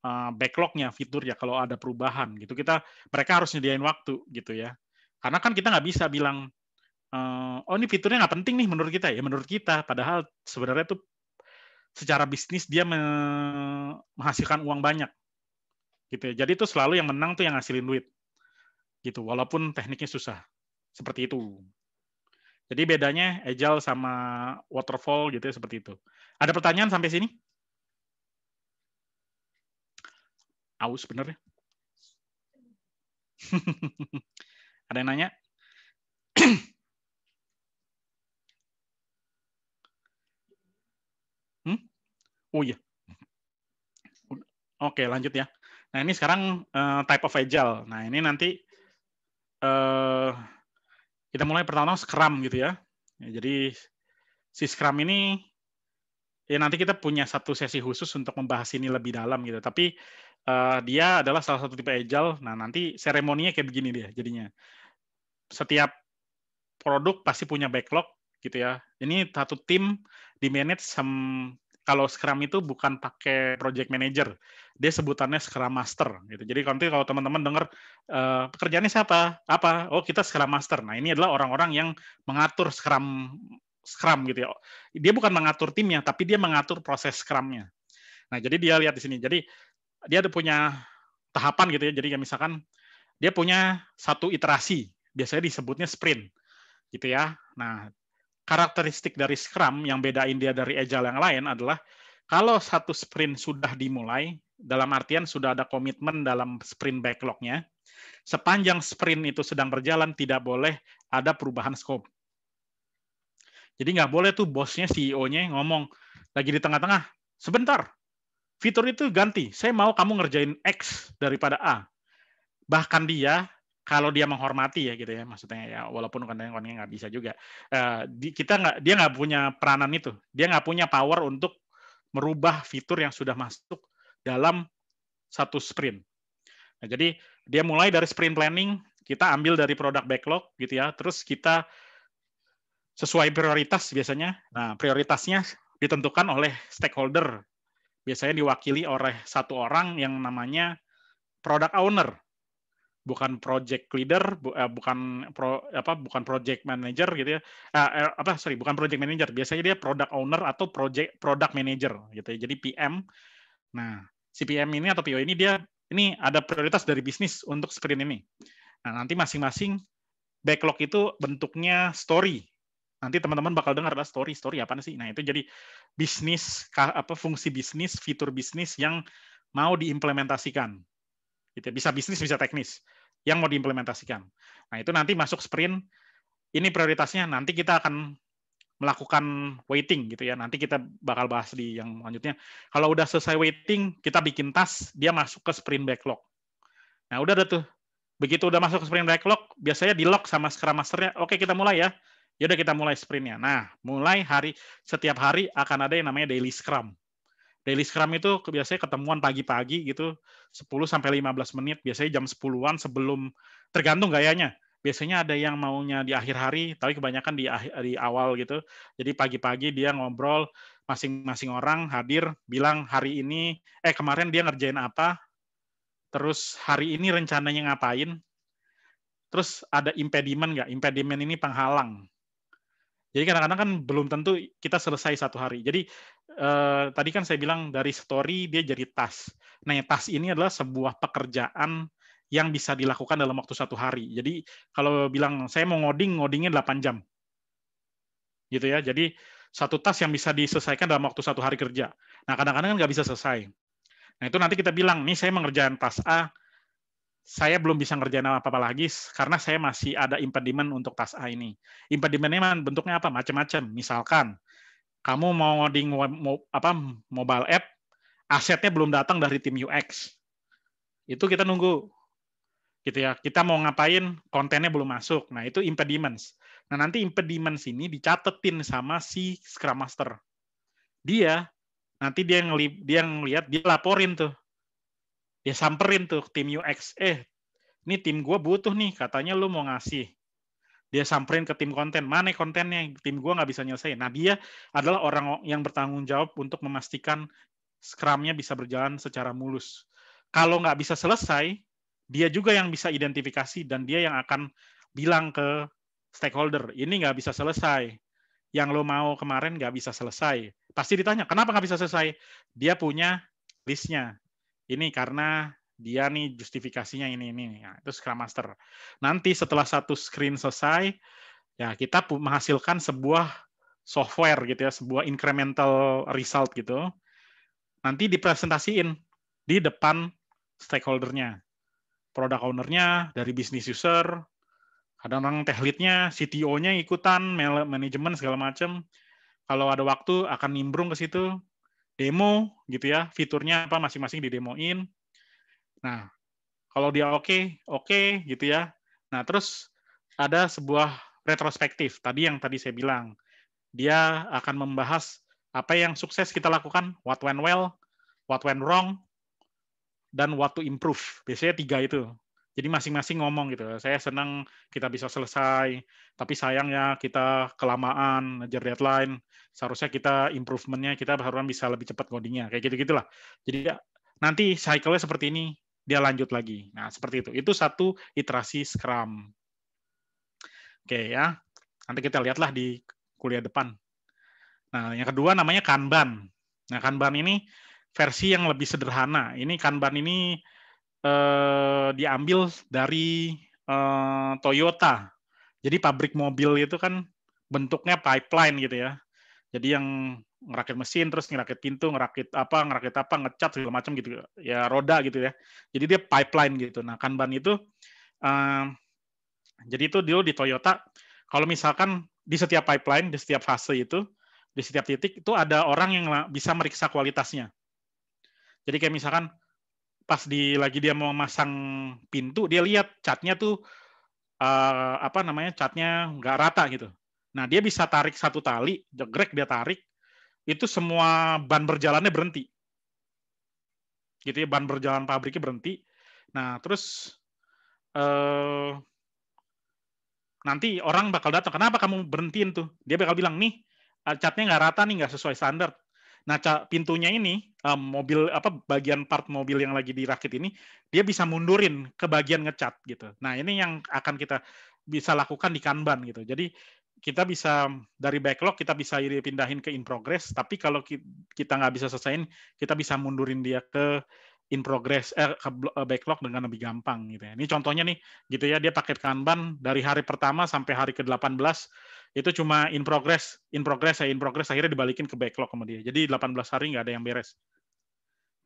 Speaker 2: uh, backlognya ya kalau ada perubahan gitu kita mereka harus nyediain waktu gitu ya karena kan kita nggak bisa bilang uh, oh ini fiturnya nggak penting nih menurut kita ya menurut kita padahal sebenarnya itu secara bisnis dia me menghasilkan uang banyak gitu ya jadi itu selalu yang menang tuh yang ngasilin duit gitu walaupun tekniknya susah seperti itu jadi bedanya agile sama waterfall gitu ya seperti itu ada pertanyaan sampai sini aus bener ya ada yang nanya hmm? oh iya oke lanjut ya nah ini sekarang uh, type of agile nah ini nanti Eh, kita mulai pertama Scrum gitu ya. ya jadi si Scrum ini ya nanti kita punya satu sesi khusus untuk membahas ini lebih dalam gitu. Tapi uh, dia adalah salah satu tipe agile. Nah nanti seremoninya kayak begini dia jadinya. Setiap produk pasti punya backlog gitu ya. Ini satu tim di manage kalau Scrum itu bukan pakai project manager. Dia sebutannya Scrum Master gitu. Jadi nanti kalau teman-teman dengar eh, pekerjaannya siapa? Apa? Oh, kita Scrum Master. Nah, ini adalah orang-orang yang mengatur Scrum Scrum gitu ya. Dia bukan mengatur timnya, tapi dia mengatur proses Scrumnya. Nah, jadi dia lihat di sini. Jadi dia ada punya tahapan gitu ya. Jadi ya misalkan dia punya satu iterasi, biasanya disebutnya sprint gitu ya. Nah, karakteristik dari Scrum yang bedain dia dari Agile yang lain adalah kalau satu sprint sudah dimulai, dalam artian sudah ada komitmen dalam sprint backlognya, sepanjang sprint itu sedang berjalan tidak boleh ada perubahan scope. Jadi nggak boleh tuh bosnya, CEO-nya ngomong lagi di tengah-tengah, sebentar, fitur itu ganti, saya mau kamu ngerjain X daripada A. Bahkan dia kalau dia menghormati ya gitu ya maksudnya ya walaupun konten-kontennya nggak bisa juga uh, di, kita nggak dia nggak punya peranan itu dia nggak punya power untuk merubah fitur yang sudah masuk dalam satu sprint. Nah, jadi dia mulai dari sprint planning, kita ambil dari produk backlog gitu ya, terus kita sesuai prioritas biasanya. Nah, prioritasnya ditentukan oleh stakeholder. Biasanya diwakili oleh satu orang yang namanya product owner bukan project leader, bu, eh, bukan pro, apa bukan project manager gitu ya. Eh, eh, apa sorry, bukan project manager. Biasanya dia product owner atau project product manager gitu ya. Jadi PM. Nah, si PM ini atau PO ini dia ini ada prioritas dari bisnis untuk screen ini. Nah, nanti masing-masing backlog itu bentuknya story. Nanti teman-teman bakal dengar lah story, story apa sih? Nah, itu jadi bisnis apa fungsi bisnis, fitur bisnis yang mau diimplementasikan gitu ya. bisa bisnis bisa teknis yang mau diimplementasikan nah itu nanti masuk sprint ini prioritasnya nanti kita akan melakukan waiting gitu ya nanti kita bakal bahas di yang lanjutnya kalau udah selesai waiting kita bikin tas dia masuk ke sprint backlog nah udah ada tuh begitu udah masuk ke sprint backlog biasanya di lock sama scrum masternya oke kita mulai ya ya udah kita mulai sprintnya nah mulai hari setiap hari akan ada yang namanya daily scrum daily scrum itu biasanya ketemuan pagi-pagi gitu 10 sampai 15 menit biasanya jam 10-an sebelum tergantung gayanya biasanya ada yang maunya di akhir hari tapi kebanyakan di di awal gitu jadi pagi-pagi dia ngobrol masing-masing orang hadir bilang hari ini eh kemarin dia ngerjain apa terus hari ini rencananya ngapain terus ada impediment nggak impediment ini penghalang jadi kadang-kadang kan belum tentu kita selesai satu hari. Jadi eh, tadi kan saya bilang dari story dia jadi tas. Nah, ya, tas ini adalah sebuah pekerjaan yang bisa dilakukan dalam waktu satu hari. Jadi kalau bilang saya mau ngoding, ngodingnya 8 jam. Gitu ya. Jadi satu tas yang bisa diselesaikan dalam waktu satu hari kerja. Nah, kadang-kadang kan nggak bisa selesai. Nah, itu nanti kita bilang, nih saya mengerjakan tas A, saya belum bisa ngerjain apa-apa lagi karena saya masih ada impediment untuk tas A ini. Impedimentnya bentuknya apa? Macam-macam. Misalkan kamu mau ngoding apa mobile app, asetnya belum datang dari tim UX. Itu kita nunggu. Gitu ya. Kita mau ngapain? Kontennya belum masuk. Nah, itu impediments. Nah, nanti impediments ini dicatetin sama si Scrum Master. Dia nanti dia ngeli dia ngelihat dia laporin tuh dia ya, samperin tuh tim UX eh ini tim gue butuh nih katanya lu mau ngasih dia samperin ke tim konten mana kontennya tim gue nggak bisa nyelesain nah dia adalah orang yang bertanggung jawab untuk memastikan scrumnya bisa berjalan secara mulus kalau nggak bisa selesai dia juga yang bisa identifikasi dan dia yang akan bilang ke stakeholder ini nggak bisa selesai yang lo mau kemarin nggak bisa selesai pasti ditanya kenapa nggak bisa selesai dia punya listnya ini karena dia nih justifikasinya ini ini nah, itu Scrum Master. Nanti setelah satu screen selesai ya kita menghasilkan sebuah software gitu ya, sebuah incremental result gitu. Nanti dipresentasiin di depan stakeholdernya, product ownernya dari business user, kadang orang tech lead CTO-nya ikutan, manajemen segala macam. Kalau ada waktu akan nimbrung ke situ, demo gitu ya, fiturnya apa masing-masing didemoin. Nah, kalau dia oke, okay, oke okay, gitu ya. Nah, terus ada sebuah retrospektif tadi yang tadi saya bilang. Dia akan membahas apa yang sukses kita lakukan, what went well, what went wrong, dan what to improve. Biasanya tiga itu. Jadi masing-masing ngomong gitu. Saya senang kita bisa selesai, tapi sayang ya kita kelamaan ngejar deadline. Seharusnya kita improvementnya kita harusnya bisa lebih cepat codingnya. Kayak gitu-gitulah. Jadi ya, nanti cycle-nya seperti ini, dia lanjut lagi. Nah, seperti itu. Itu satu iterasi Scrum. Oke ya. Nanti kita lihatlah di kuliah depan. Nah, yang kedua namanya Kanban. Nah, Kanban ini versi yang lebih sederhana. Ini Kanban ini eh, diambil dari eh, Toyota. Jadi pabrik mobil itu kan bentuknya pipeline gitu ya. Jadi yang ngerakit mesin, terus ngerakit pintu, ngerakit apa, ngerakit apa, ngecat segala macam gitu. Ya roda gitu ya. Jadi dia pipeline gitu. Nah kanban itu, eh, jadi itu dulu di Toyota. Kalau misalkan di setiap pipeline, di setiap fase itu, di setiap titik itu ada orang yang bisa meriksa kualitasnya. Jadi kayak misalkan pas di lagi dia mau masang pintu dia lihat catnya tuh uh, apa namanya catnya nggak rata gitu nah dia bisa tarik satu tali jegrek dia tarik itu semua ban berjalannya berhenti gitu ya ban berjalan pabriknya berhenti nah terus uh, nanti orang bakal datang kenapa kamu berhentiin tuh dia bakal bilang nih eh, catnya nggak rata nih nggak sesuai standar Nah, pintunya ini um, mobil apa bagian part mobil yang lagi dirakit ini dia bisa mundurin ke bagian ngecat gitu. Nah, ini yang akan kita bisa lakukan di Kanban gitu. Jadi kita bisa dari backlog kita bisa pindahin ke in progress, tapi kalau kita nggak bisa selesaiin, kita bisa mundurin dia ke in progress eh, ke eh, backlog dengan lebih gampang gitu ya. Ini contohnya nih gitu ya dia pakai Kanban dari hari pertama sampai hari ke-18 itu cuma in progress, in progress ya in progress akhirnya dibalikin ke backlog sama dia. Jadi 18 hari nggak ada yang beres.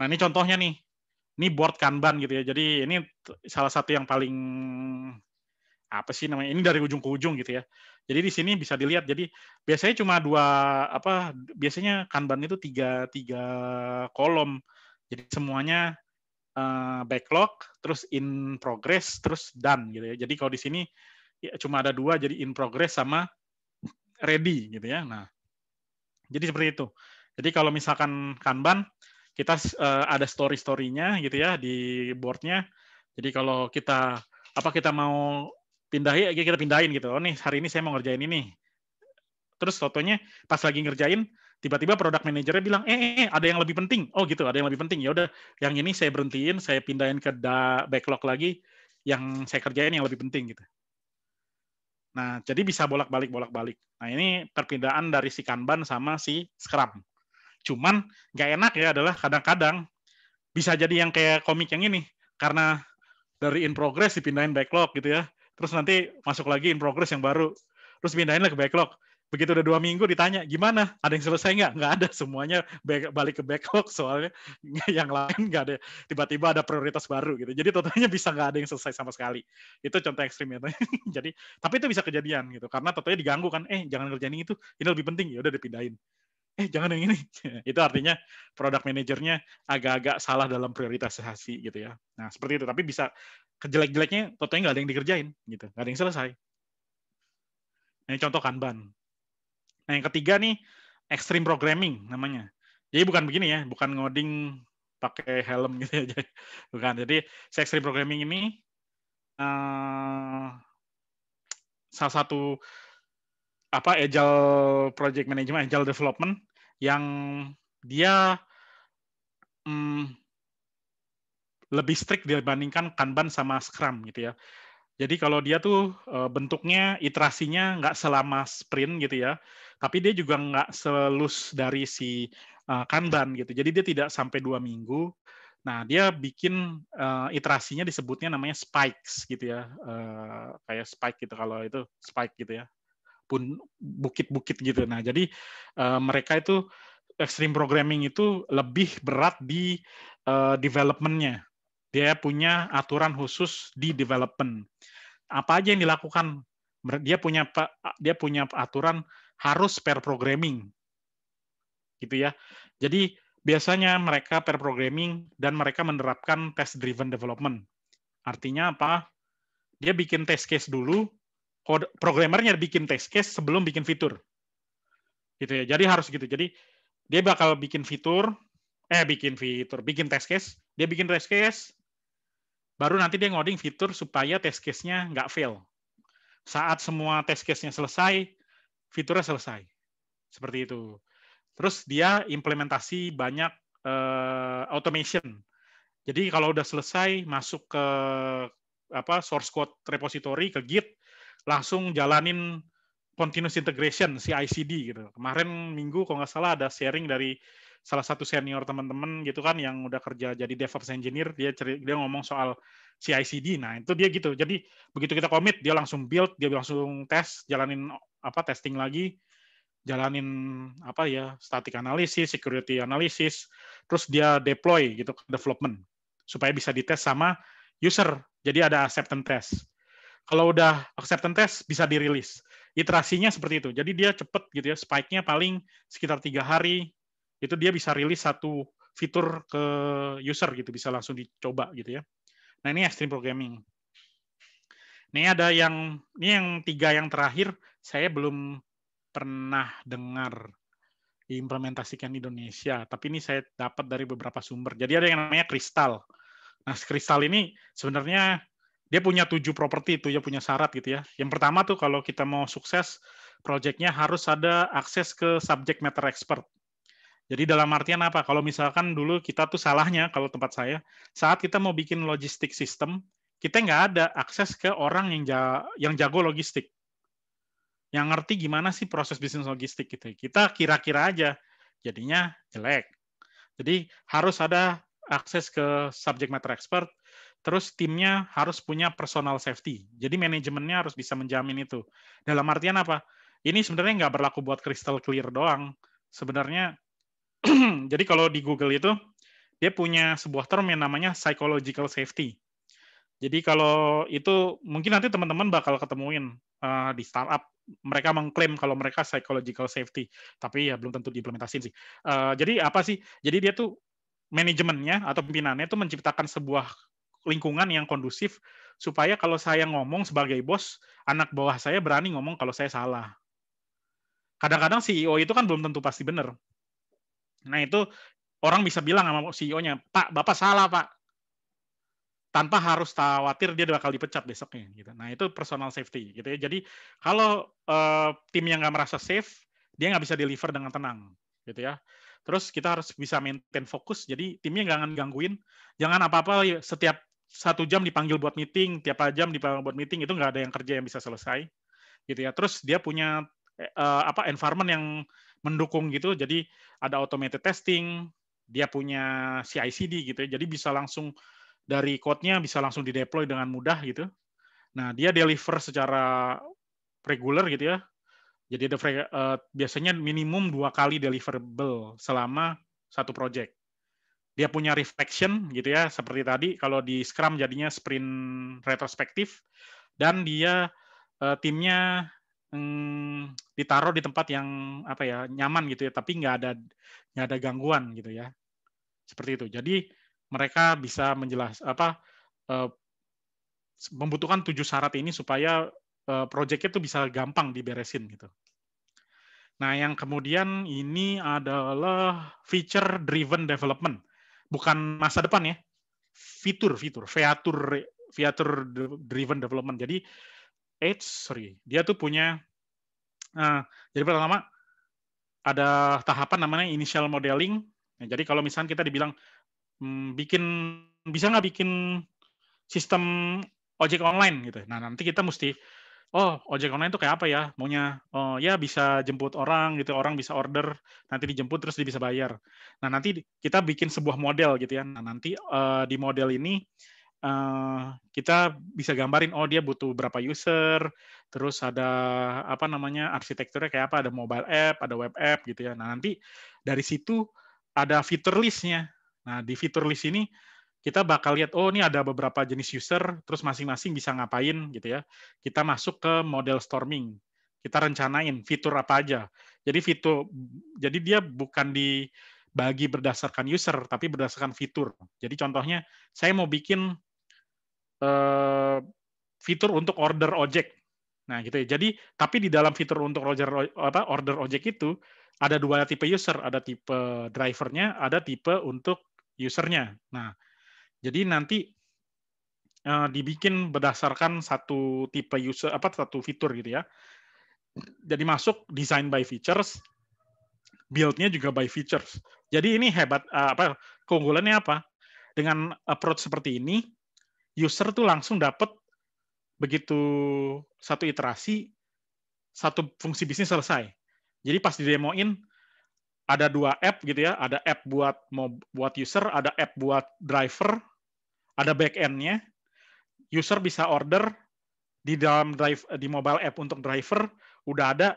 Speaker 2: Nah, ini contohnya nih. Ini board Kanban gitu ya. Jadi ini salah satu yang paling apa sih namanya? Ini dari ujung ke ujung gitu ya. Jadi di sini bisa dilihat. Jadi biasanya cuma dua apa? Biasanya Kanban itu tiga tiga kolom. Jadi semuanya uh, backlog, terus in progress, terus done gitu ya. Jadi kalau di sini ya, cuma ada dua, jadi in progress sama ready gitu ya. Nah, jadi seperti itu. Jadi kalau misalkan Kanban, kita uh, ada story-storynya gitu ya di boardnya. Jadi kalau kita apa kita mau pindahin, ya kita pindahin gitu. Oh nih hari ini saya mau ngerjain ini. Terus fotonya pas lagi ngerjain, tiba-tiba product manajernya bilang, eh, eh, eh, ada yang lebih penting. Oh gitu, ada yang lebih penting. Ya udah, yang ini saya berhentiin, saya pindahin ke da backlog lagi. Yang saya kerjain yang lebih penting gitu. Nah, jadi bisa bolak-balik, bolak-balik. Nah, ini perpindahan dari si Kanban sama si Scrum. Cuman nggak enak ya adalah kadang-kadang bisa jadi yang kayak komik yang ini. Karena dari in progress dipindahin backlog gitu ya. Terus nanti masuk lagi in progress yang baru. Terus pindahin ke backlog begitu udah dua minggu ditanya gimana ada yang selesai nggak nggak ada semuanya balik ke backlog soalnya yang lain nggak ada tiba-tiba ada prioritas baru gitu jadi totalnya bisa nggak ada yang selesai sama sekali itu contoh ekstrim ya jadi tapi itu bisa kejadian gitu karena totalnya diganggu kan eh jangan kerjain itu ini lebih penting ya udah dipindahin eh jangan yang ini itu artinya produk manajernya agak-agak salah dalam prioritasasi gitu ya nah seperti itu tapi bisa kejelek-jeleknya totalnya nggak ada yang dikerjain gitu nggak ada yang selesai ini contoh kanban Nah, yang ketiga nih extreme programming namanya. Jadi bukan begini ya, bukan ngoding pakai helm gitu aja. Ya, bukan. Jadi si extreme programming ini uh, salah satu apa agile project management, agile development yang dia um, lebih strict dibandingkan Kanban sama Scrum gitu ya. Jadi kalau dia tuh eh, bentuknya iterasinya nggak selama sprint gitu ya, tapi dia juga nggak selus dari si uh, kanban gitu. Jadi dia tidak sampai dua minggu. Nah dia bikin uh, iterasinya disebutnya namanya spikes gitu ya, uh, kayak spike gitu kalau itu spike gitu ya, pun bukit-bukit gitu. Nah jadi uh, mereka itu extreme programming itu lebih berat di uh, developmentnya. Dia punya aturan khusus di development. Apa aja yang dilakukan? Dia punya dia punya aturan harus pair programming. Gitu ya. Jadi biasanya mereka pair programming dan mereka menerapkan test driven development. Artinya apa? Dia bikin test case dulu, programmernya bikin test case sebelum bikin fitur. Gitu ya. Jadi harus gitu. Jadi dia bakal bikin fitur, eh bikin fitur, bikin test case, dia bikin test case, baru nanti dia ngoding fitur supaya test case-nya nggak fail. Saat semua test case-nya selesai, fiturnya selesai. Seperti itu. Terus dia implementasi banyak uh, automation. Jadi kalau udah selesai masuk ke apa source code repository ke Git, langsung jalanin continuous integration (CI/CD) gitu. Kemarin minggu kalau nggak salah ada sharing dari salah satu senior teman-teman gitu kan yang udah kerja jadi DevOps engineer dia cerita, dia ngomong soal CI/CD. Nah, itu dia gitu. Jadi begitu kita komit dia langsung build, dia langsung tes, jalanin apa testing lagi, jalanin apa ya static analysis, security analysis, terus dia deploy gitu ke development supaya bisa dites sama user. Jadi ada acceptance test. Kalau udah acceptance test bisa dirilis iterasinya seperti itu. Jadi dia cepet gitu ya, spike-nya paling sekitar tiga hari itu dia bisa rilis satu fitur ke user gitu, bisa langsung dicoba gitu ya. Nah ini extreme programming. Ini ada yang ini yang tiga yang terakhir saya belum pernah dengar diimplementasikan di Indonesia, tapi ini saya dapat dari beberapa sumber. Jadi ada yang namanya kristal. Nah, kristal ini sebenarnya dia punya tujuh properti itu ya punya syarat gitu ya. Yang pertama tuh kalau kita mau sukses, proyeknya harus ada akses ke subject matter expert. Jadi dalam artian apa? Kalau misalkan dulu kita tuh salahnya kalau tempat saya, saat kita mau bikin logistik sistem, kita nggak ada akses ke orang yang ja, yang jago logistik, yang ngerti gimana sih proses bisnis logistik gitu. Kita kira-kira aja, jadinya jelek. Jadi harus ada akses ke subject matter expert, terus timnya harus punya personal safety. Jadi manajemennya harus bisa menjamin itu. Dalam artian apa? Ini sebenarnya nggak berlaku buat crystal clear doang. Sebenarnya Jadi kalau di Google itu dia punya sebuah term yang namanya psychological safety. Jadi kalau itu mungkin nanti teman-teman bakal ketemuin uh, di startup mereka mengklaim kalau mereka psychological safety, tapi ya belum tentu diimplementasiin sih. Uh, jadi apa sih? Jadi dia tuh manajemennya atau pimpinannya itu menciptakan sebuah lingkungan yang kondusif supaya kalau saya ngomong sebagai bos, anak bawah saya berani ngomong kalau saya salah. Kadang-kadang CEO itu kan belum tentu pasti benar. Nah itu orang bisa bilang sama CEO-nya, Pak, Bapak salah Pak. Tanpa harus khawatir dia bakal dipecat besoknya. Gitu. Nah itu personal safety. Gitu ya. Jadi kalau uh, tim yang nggak merasa safe, dia nggak bisa deliver dengan tenang. Gitu ya. Terus kita harus bisa maintain fokus. Jadi timnya jangan gangguin, jangan apa-apa ya, setiap satu jam dipanggil buat meeting, tiap jam dipanggil buat meeting itu nggak ada yang kerja yang bisa selesai, gitu ya. Terus dia punya uh, apa environment yang mendukung gitu. Jadi ada automated testing, dia punya CI/CD gitu ya. Jadi bisa langsung dari code-nya bisa langsung dideploy dengan mudah gitu. Nah, dia deliver secara regular gitu ya. Jadi ada uh, biasanya minimum dua kali deliverable selama satu project. Dia punya reflection gitu ya, seperti tadi kalau di Scrum jadinya sprint retrospektif dan dia uh, timnya hmm, ditaruh di tempat yang apa ya nyaman gitu ya tapi nggak ada nggak ada gangguan gitu ya seperti itu jadi mereka bisa menjelas apa eh, membutuhkan tujuh syarat ini supaya eh, proyeknya itu bisa gampang diberesin gitu nah yang kemudian ini adalah feature driven development bukan masa depan ya fitur fitur fitur, driven development jadi eh sorry, dia tuh punya uh, jadi pertama ada tahapan namanya initial modeling. Nah, jadi kalau misalnya kita dibilang hmm, bikin bisa nggak bikin sistem ojek online gitu. Nah, nanti kita mesti oh, ojek online itu kayak apa ya? Maunya oh ya bisa jemput orang gitu, orang bisa order, nanti dijemput terus dia bisa bayar. Nah, nanti kita bikin sebuah model gitu ya. Nah, nanti uh, di model ini Eh, kita bisa gambarin oh dia butuh berapa user, terus ada apa namanya arsitekturnya kayak apa, ada mobile app, ada web app gitu ya. Nah nanti dari situ ada fitur listnya. Nah di fitur list ini kita bakal lihat oh ini ada beberapa jenis user, terus masing-masing bisa ngapain gitu ya. Kita masuk ke model storming. Kita rencanain fitur apa aja. Jadi fitur, jadi dia bukan di bagi berdasarkan user, tapi berdasarkan fitur. Jadi contohnya, saya mau bikin Eh, fitur untuk order ojek. Nah, gitu ya. Jadi, tapi di dalam fitur untuk order apa order ojek itu ada dua tipe user, ada tipe drivernya, ada tipe untuk usernya. Nah, jadi nanti uh, dibikin berdasarkan satu tipe user apa satu fitur gitu ya. Jadi masuk design by features, build-nya juga by features. Jadi ini hebat eh, apa keunggulannya apa? Dengan approach seperti ini user tuh langsung dapat begitu satu iterasi satu fungsi bisnis selesai. Jadi pas di demoin ada dua app gitu ya, ada app buat mau buat user, ada app buat driver, ada back end-nya. User bisa order di dalam drive di mobile app untuk driver udah ada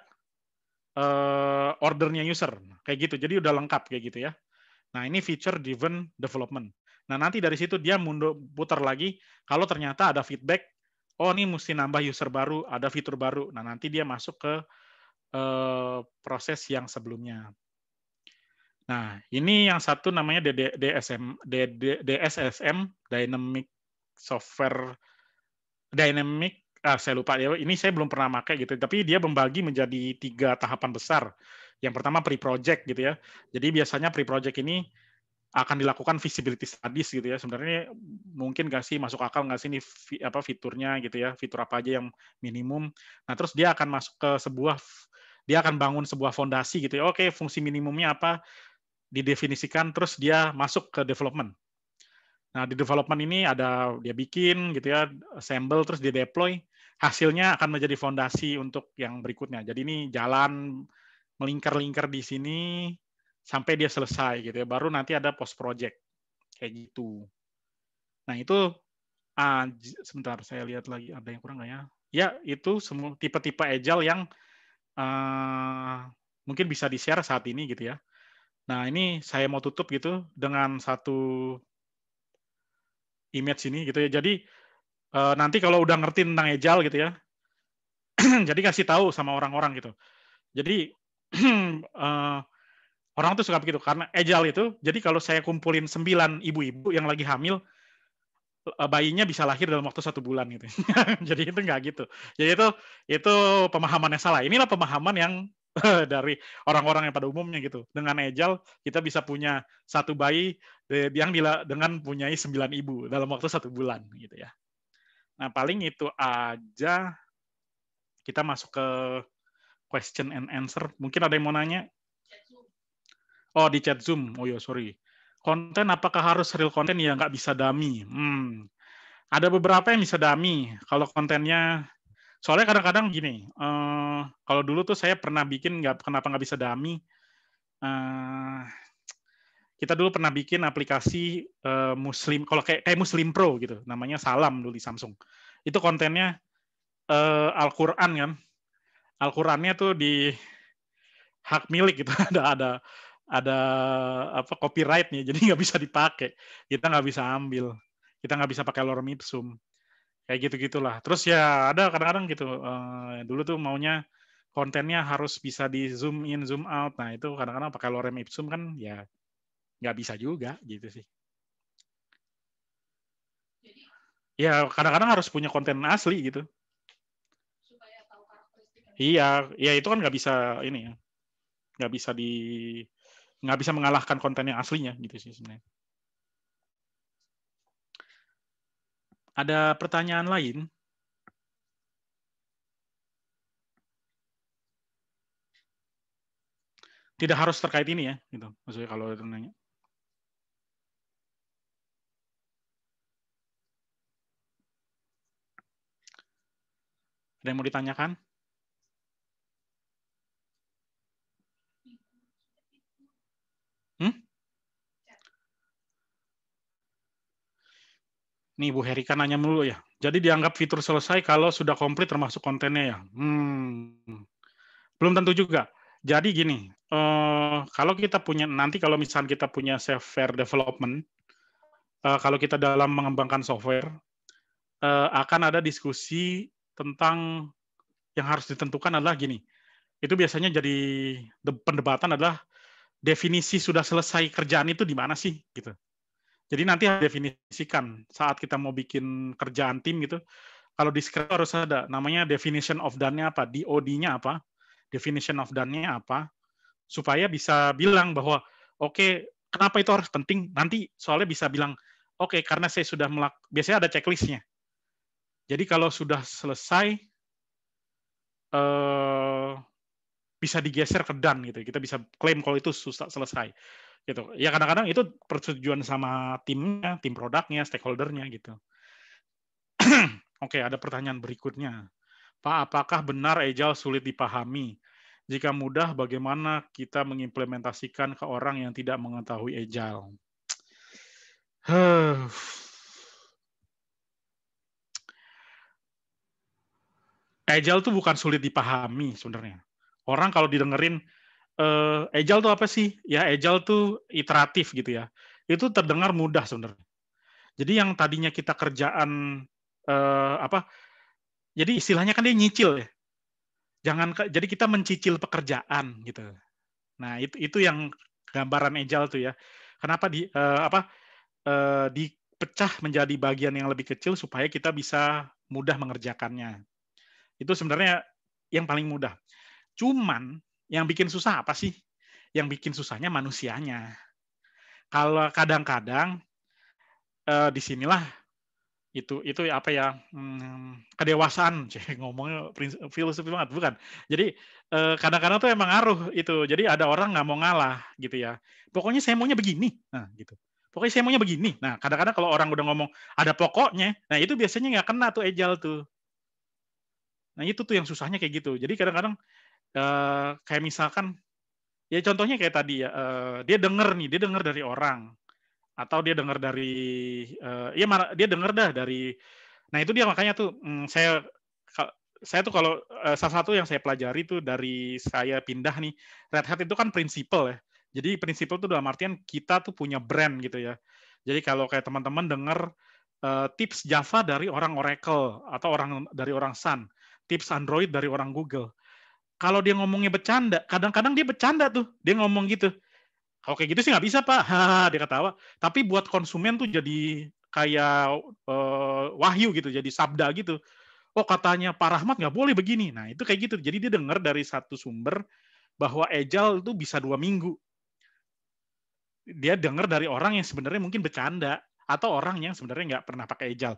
Speaker 2: uh, ordernya user kayak gitu. Jadi udah lengkap kayak gitu ya. Nah, ini feature driven development. Nah, nanti dari situ dia mundur putar lagi kalau ternyata ada feedback, oh ini mesti nambah user baru, ada fitur baru. Nah, nanti dia masuk ke eh, proses yang sebelumnya. Nah, ini yang satu namanya DDSM, DSSM, Dynamic Software Dynamic ah, saya lupa ya ini saya belum pernah pakai gitu tapi dia membagi menjadi tiga tahapan besar yang pertama pre-project gitu ya jadi biasanya pre-project ini akan dilakukan visibility studies gitu ya sebenarnya mungkin nggak sih masuk akal nggak sih ini apa fiturnya gitu ya fitur apa aja yang minimum nah terus dia akan masuk ke sebuah dia akan bangun sebuah fondasi gitu ya oke fungsi minimumnya apa didefinisikan terus dia masuk ke development nah di development ini ada dia bikin gitu ya assemble terus dia deploy hasilnya akan menjadi fondasi untuk yang berikutnya jadi ini jalan melingkar-lingkar di sini sampai dia selesai gitu ya. Baru nanti ada post project kayak gitu. Nah itu ah, sebentar saya lihat lagi ada yang kurang nggak ya? Ya itu semua tipe-tipe agile yang uh, mungkin bisa di share saat ini gitu ya. Nah ini saya mau tutup gitu dengan satu image ini gitu ya. Jadi uh, nanti kalau udah ngerti tentang agile gitu ya, jadi kasih tahu sama orang-orang gitu. Jadi uh, Orang tuh suka begitu karena agile itu. Jadi kalau saya kumpulin sembilan ibu-ibu yang lagi hamil, eh, bayinya bisa lahir dalam waktu satu bulan gitu. Jadi itu nggak gitu. Jadi itu itu pemahaman yang salah. Inilah pemahaman yang eh, dari orang-orang yang pada umumnya gitu. Dengan agile kita bisa punya satu bayi eh, yang dengan punyai sembilan ibu dalam waktu satu bulan gitu ya. Nah paling itu aja kita masuk ke question and answer. Mungkin ada yang mau nanya? Oh, di chat Zoom. Oh ya, sorry. Konten apakah harus real konten yang nggak bisa dami. Hmm. Ada beberapa yang bisa dami. Kalau kontennya soalnya kadang-kadang gini, uh, kalau dulu tuh saya pernah bikin nggak kenapa nggak bisa dami. Uh, eh, kita dulu pernah bikin aplikasi uh, Muslim, kalau kayak kayak Muslim Pro gitu, namanya Salam dulu di Samsung. Itu kontennya uh, Al-Quran kan, Al-Qurannya tuh di hak milik gitu, ada ada ada apa copyright nih jadi nggak bisa dipakai kita nggak bisa ambil kita nggak bisa pakai lorem ipsum kayak gitu gitulah terus ya ada kadang-kadang gitu uh, dulu tuh maunya kontennya harus bisa di zoom in zoom out nah itu kadang-kadang pakai lorem ipsum kan ya nggak bisa juga gitu sih ya kadang-kadang harus punya konten asli gitu iya iya itu kan nggak bisa ini ya nggak bisa di nggak bisa mengalahkan konten yang aslinya gitu sih sebenarnya. Ada pertanyaan lain? Tidak harus terkait ini ya, gitu. Maksudnya kalau nanya. Ada yang mau ditanyakan? Nih Bu Heri kan nanya mulu ya. Jadi dianggap fitur selesai kalau sudah komplit termasuk kontennya ya. Hmm. Belum tentu juga. Jadi gini, eh, kalau kita punya nanti kalau misalnya kita punya software development, eh, kalau kita dalam mengembangkan software eh, akan ada diskusi tentang yang harus ditentukan adalah gini. Itu biasanya jadi pendebatan adalah definisi sudah selesai kerjaan itu di mana sih gitu. Jadi nanti definisikan saat kita mau bikin kerjaan tim gitu. Kalau di script harus ada namanya definition of done-nya apa, DOD-nya apa, definition of done-nya apa, supaya bisa bilang bahwa oke okay, kenapa itu harus penting nanti soalnya bisa bilang oke okay, karena saya sudah melak biasanya ada checklistnya jadi kalau sudah selesai eh, bisa digeser ke done gitu kita bisa klaim kalau itu susah selesai gitu ya kadang-kadang itu persetujuan sama timnya tim produknya stakeholdernya gitu oke ada pertanyaan berikutnya pak apakah benar agile sulit dipahami jika mudah bagaimana kita mengimplementasikan ke orang yang tidak mengetahui agile Agile itu bukan sulit dipahami sebenarnya. Orang kalau didengerin uh, eh, agile tuh apa sih? Ya agile tuh iteratif gitu ya. Itu terdengar mudah sebenarnya. Jadi yang tadinya kita kerjaan uh, apa? Jadi istilahnya kan dia nyicil ya. Jangan ke, jadi kita mencicil pekerjaan gitu. Nah, itu itu yang gambaran agile tuh ya. Kenapa di uh, apa Uh, dipecah menjadi bagian yang lebih kecil supaya kita bisa mudah mengerjakannya. Itu sebenarnya yang paling mudah. Cuman yang bikin susah apa sih? Yang bikin susahnya manusianya. Kalau kadang-kadang eh, sinilah itu itu apa ya hmm, kedewasaan cek ngomongnya filosofi banget bukan jadi eh, kadang-kadang eh, tuh emang ngaruh itu jadi ada orang nggak mau ngalah gitu ya pokoknya saya maunya begini nah gitu pokoknya saya maunya begini nah kadang-kadang kalau orang udah ngomong ada pokoknya nah itu biasanya nggak kena tuh ejal tuh nah itu tuh yang susahnya kayak gitu jadi kadang-kadang Eh, kayak misalkan ya contohnya kayak tadi ya uh, dia denger nih dia denger dari orang atau dia dengar dari uh, ya dia dengar dah dari nah itu dia makanya tuh hmm, saya saya tuh kalau salah satu yang saya pelajari tuh dari saya pindah nih Red Hat itu kan prinsipal ya jadi prinsipal tuh dalam artian kita tuh punya brand gitu ya jadi kalau kayak teman-teman dengar tips Java dari orang Oracle atau orang dari orang Sun tips Android dari orang Google kalau dia ngomongnya bercanda, kadang-kadang dia bercanda tuh, dia ngomong gitu. Kalau kayak gitu sih nggak bisa pak, dia ketawa. Tapi buat konsumen tuh jadi kayak uh, wahyu gitu, jadi sabda gitu. Oh katanya Pak Rahmat nggak boleh begini. Nah itu kayak gitu. Jadi dia dengar dari satu sumber bahwa ejal itu bisa dua minggu. Dia dengar dari orang yang sebenarnya mungkin bercanda atau orang yang sebenarnya nggak pernah pakai ejal.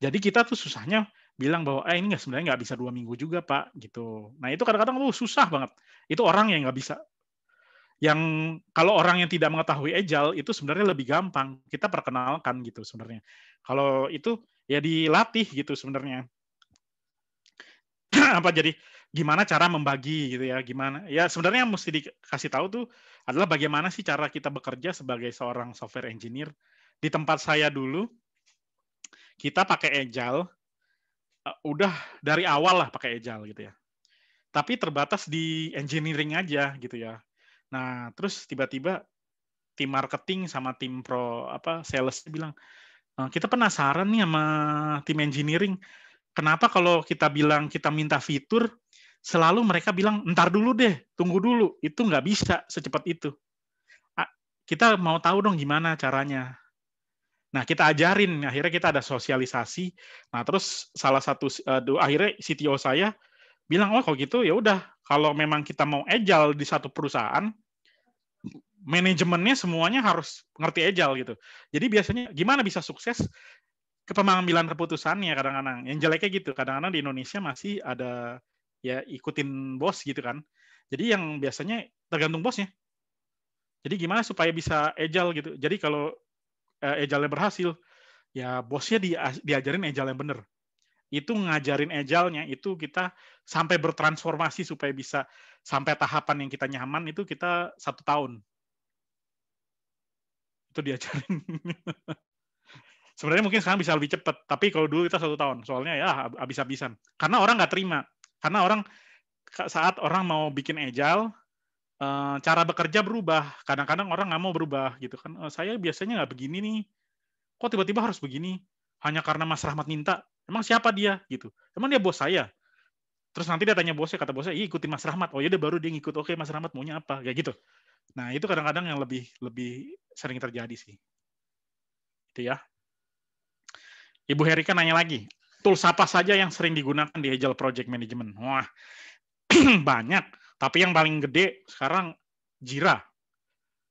Speaker 2: Jadi kita tuh susahnya bilang bahwa eh ini nggak sebenarnya nggak bisa dua minggu juga pak gitu nah itu kadang-kadang lu susah banget itu orang yang nggak bisa yang kalau orang yang tidak mengetahui agile itu sebenarnya lebih gampang kita perkenalkan gitu sebenarnya kalau itu ya dilatih gitu sebenarnya apa jadi gimana cara membagi gitu ya gimana ya sebenarnya yang mesti dikasih tahu tuh adalah bagaimana sih cara kita bekerja sebagai seorang software engineer di tempat saya dulu kita pakai agile Eh, udah dari awal lah pakai agile gitu ya. Tapi terbatas di engineering aja gitu ya. Nah, terus tiba-tiba tim marketing sama tim pro apa sales bilang eh, kita penasaran nih sama tim engineering. Kenapa kalau kita bilang kita minta fitur, selalu mereka bilang ntar dulu deh, tunggu dulu. Itu nggak bisa secepat itu. Kita mau tahu dong gimana caranya. Nah, kita ajarin, akhirnya kita ada sosialisasi. Nah, terus salah satu uh, akhirnya CTO saya bilang, "Oh, kalau gitu ya udah, kalau memang kita mau agile di satu perusahaan, manajemennya semuanya harus ngerti agile gitu." Jadi biasanya gimana bisa sukses ke keputusannya kadang-kadang. Yang jeleknya gitu, kadang-kadang di Indonesia masih ada ya ikutin bos gitu kan. Jadi yang biasanya tergantung bosnya. Jadi gimana supaya bisa agile gitu. Jadi kalau uh, eh, agile berhasil, ya bosnya di, diajarin agile yang benar. Itu ngajarin agile-nya itu kita sampai bertransformasi supaya bisa sampai tahapan yang kita nyaman itu kita satu tahun. Itu diajarin. Sebenarnya mungkin sekarang bisa lebih cepat, tapi kalau dulu kita satu tahun, soalnya ya habis-habisan. Karena orang nggak terima, karena orang saat orang mau bikin agile, Eh, cara bekerja berubah. Kadang-kadang orang nggak mau berubah gitu kan. Eh, saya biasanya nggak begini nih. Kok tiba-tiba harus begini? Hanya karena Mas Rahmat minta. Emang siapa dia gitu? Emang dia bos saya. Terus nanti dia tanya bosnya, kata bosnya, iya ikutin Mas Rahmat. Oh ya dia baru dia ngikut. Oke Mas Rahmat maunya apa? Kayak gitu. Nah itu kadang-kadang yang lebih lebih sering terjadi sih. Itu ya. Ibu Herika nanya lagi, tools apa saja yang sering digunakan di Agile Project Management? Wah, banyak tapi yang paling gede sekarang Jira.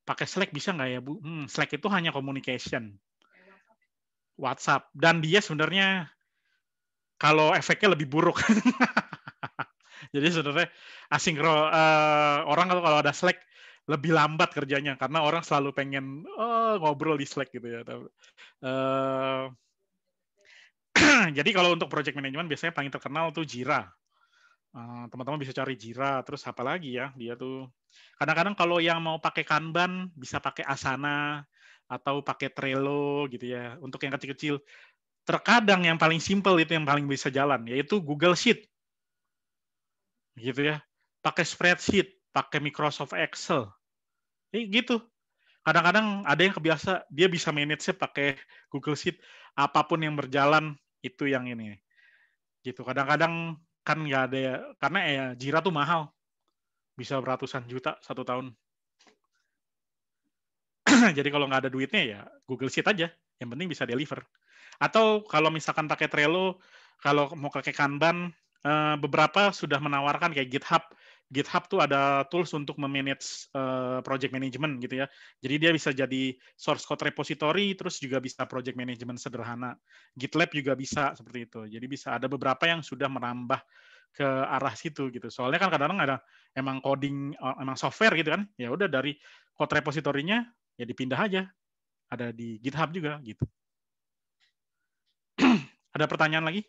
Speaker 2: Pakai Slack bisa nggak ya, Bu? Hmm, Slack itu hanya communication. WhatsApp. Dan dia sebenarnya kalau efeknya lebih buruk. Jadi sebenarnya asing uh, orang kalau ada Slack lebih lambat kerjanya karena orang selalu pengen oh, ngobrol di Slack gitu ya. Uh, jadi kalau untuk project management biasanya paling terkenal tuh Jira. Eh, teman-teman bisa cari Jira, terus apa lagi ya dia tuh. Kadang-kadang kalau yang mau pakai Kanban bisa pakai Asana atau pakai Trello gitu ya. Untuk yang kecil-kecil, terkadang yang paling simple itu yang paling bisa jalan yaitu Google Sheet. Gitu ya. Pakai spreadsheet, pakai Microsoft Excel. Eh, gitu. Kadang-kadang ada yang kebiasa dia bisa manage pakai Google Sheet apapun yang berjalan itu yang ini. Gitu. Kadang-kadang kan nggak ada ya, karena ya Jira tuh mahal bisa ratusan juta satu tahun jadi kalau nggak ada duitnya ya Google Sheet aja yang penting bisa deliver atau kalau misalkan pakai Trello kalau mau pakai Kanban eh, beberapa sudah menawarkan kayak GitHub GitHub tuh ada tools untuk memanage uh, project management gitu ya. Jadi dia bisa jadi source code repository, terus juga bisa project management sederhana. GitLab juga bisa seperti itu. Jadi bisa ada beberapa yang sudah merambah ke arah situ gitu. Soalnya kan kadang-kadang ada emang coding, eh, emang software gitu kan. Ya udah dari code repositorinya ya dipindah aja. Ada di GitHub juga gitu. ada pertanyaan lagi?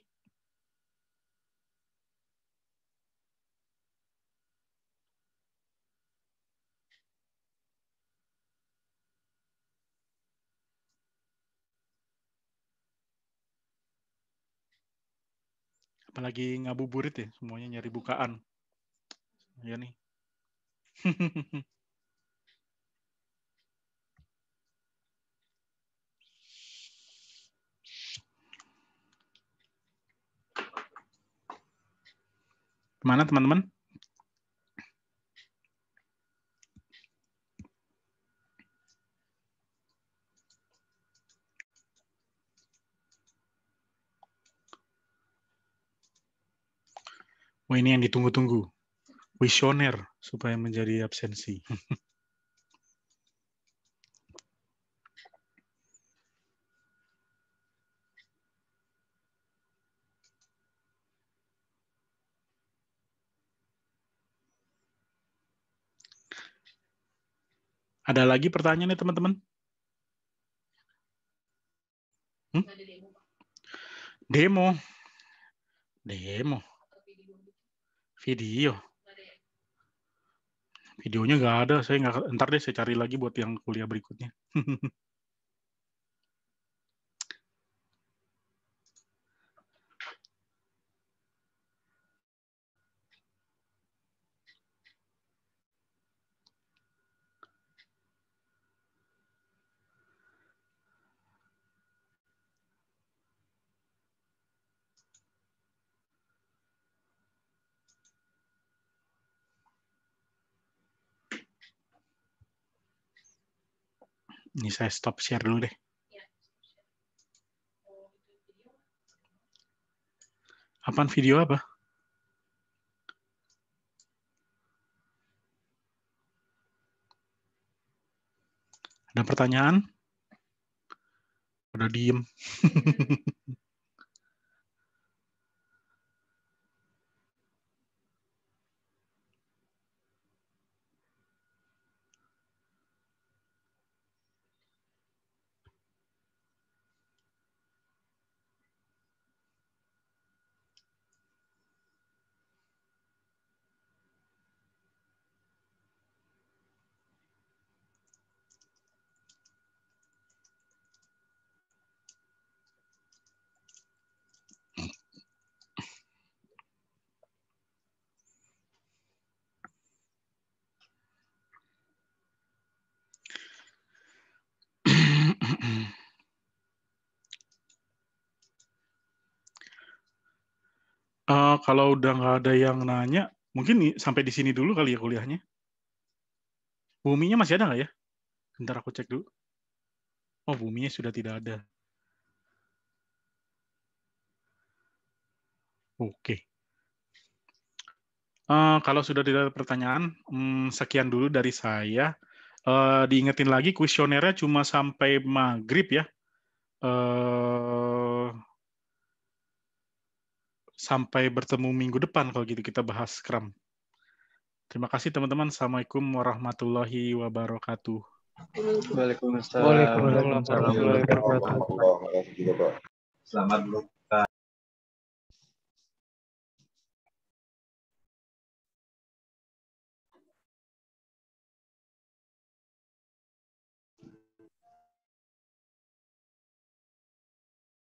Speaker 2: lagi ngabuburit ya semuanya nyari bukaan ya nih Mana teman-teman? oh ini yang ditunggu-tunggu. Visioner supaya menjadi absensi. Ada lagi pertanyaan nih teman-teman? Hmm? Demo. Demo. Video. Videonya nggak ada. Saya nggak. Ntar deh saya cari lagi buat yang kuliah berikutnya. saya stop share dulu deh. Apaan video apa? Ada pertanyaan? Udah diem. Uh, kalau udah nggak ada yang nanya, mungkin nih, sampai di sini dulu kali ya kuliahnya. Buminya masih ada nggak ya? Bentar aku cek dulu. Oh, buminya sudah tidak ada. Oke. Okay. Uh, eh, kalau sudah tidak ada pertanyaan, um, sekian dulu dari saya. Uh, diingetin lagi, kuesionernya cuma sampai maghrib ya. Uh, Sampai bertemu minggu depan kalau gitu kita bahas Scrum. Terima kasih teman-teman. Assalamualaikum warahmatullahi wabarakatuh. Waalaikumsalam. Waalaikumsalam. Waalaikumsalam.
Speaker 1: Selamat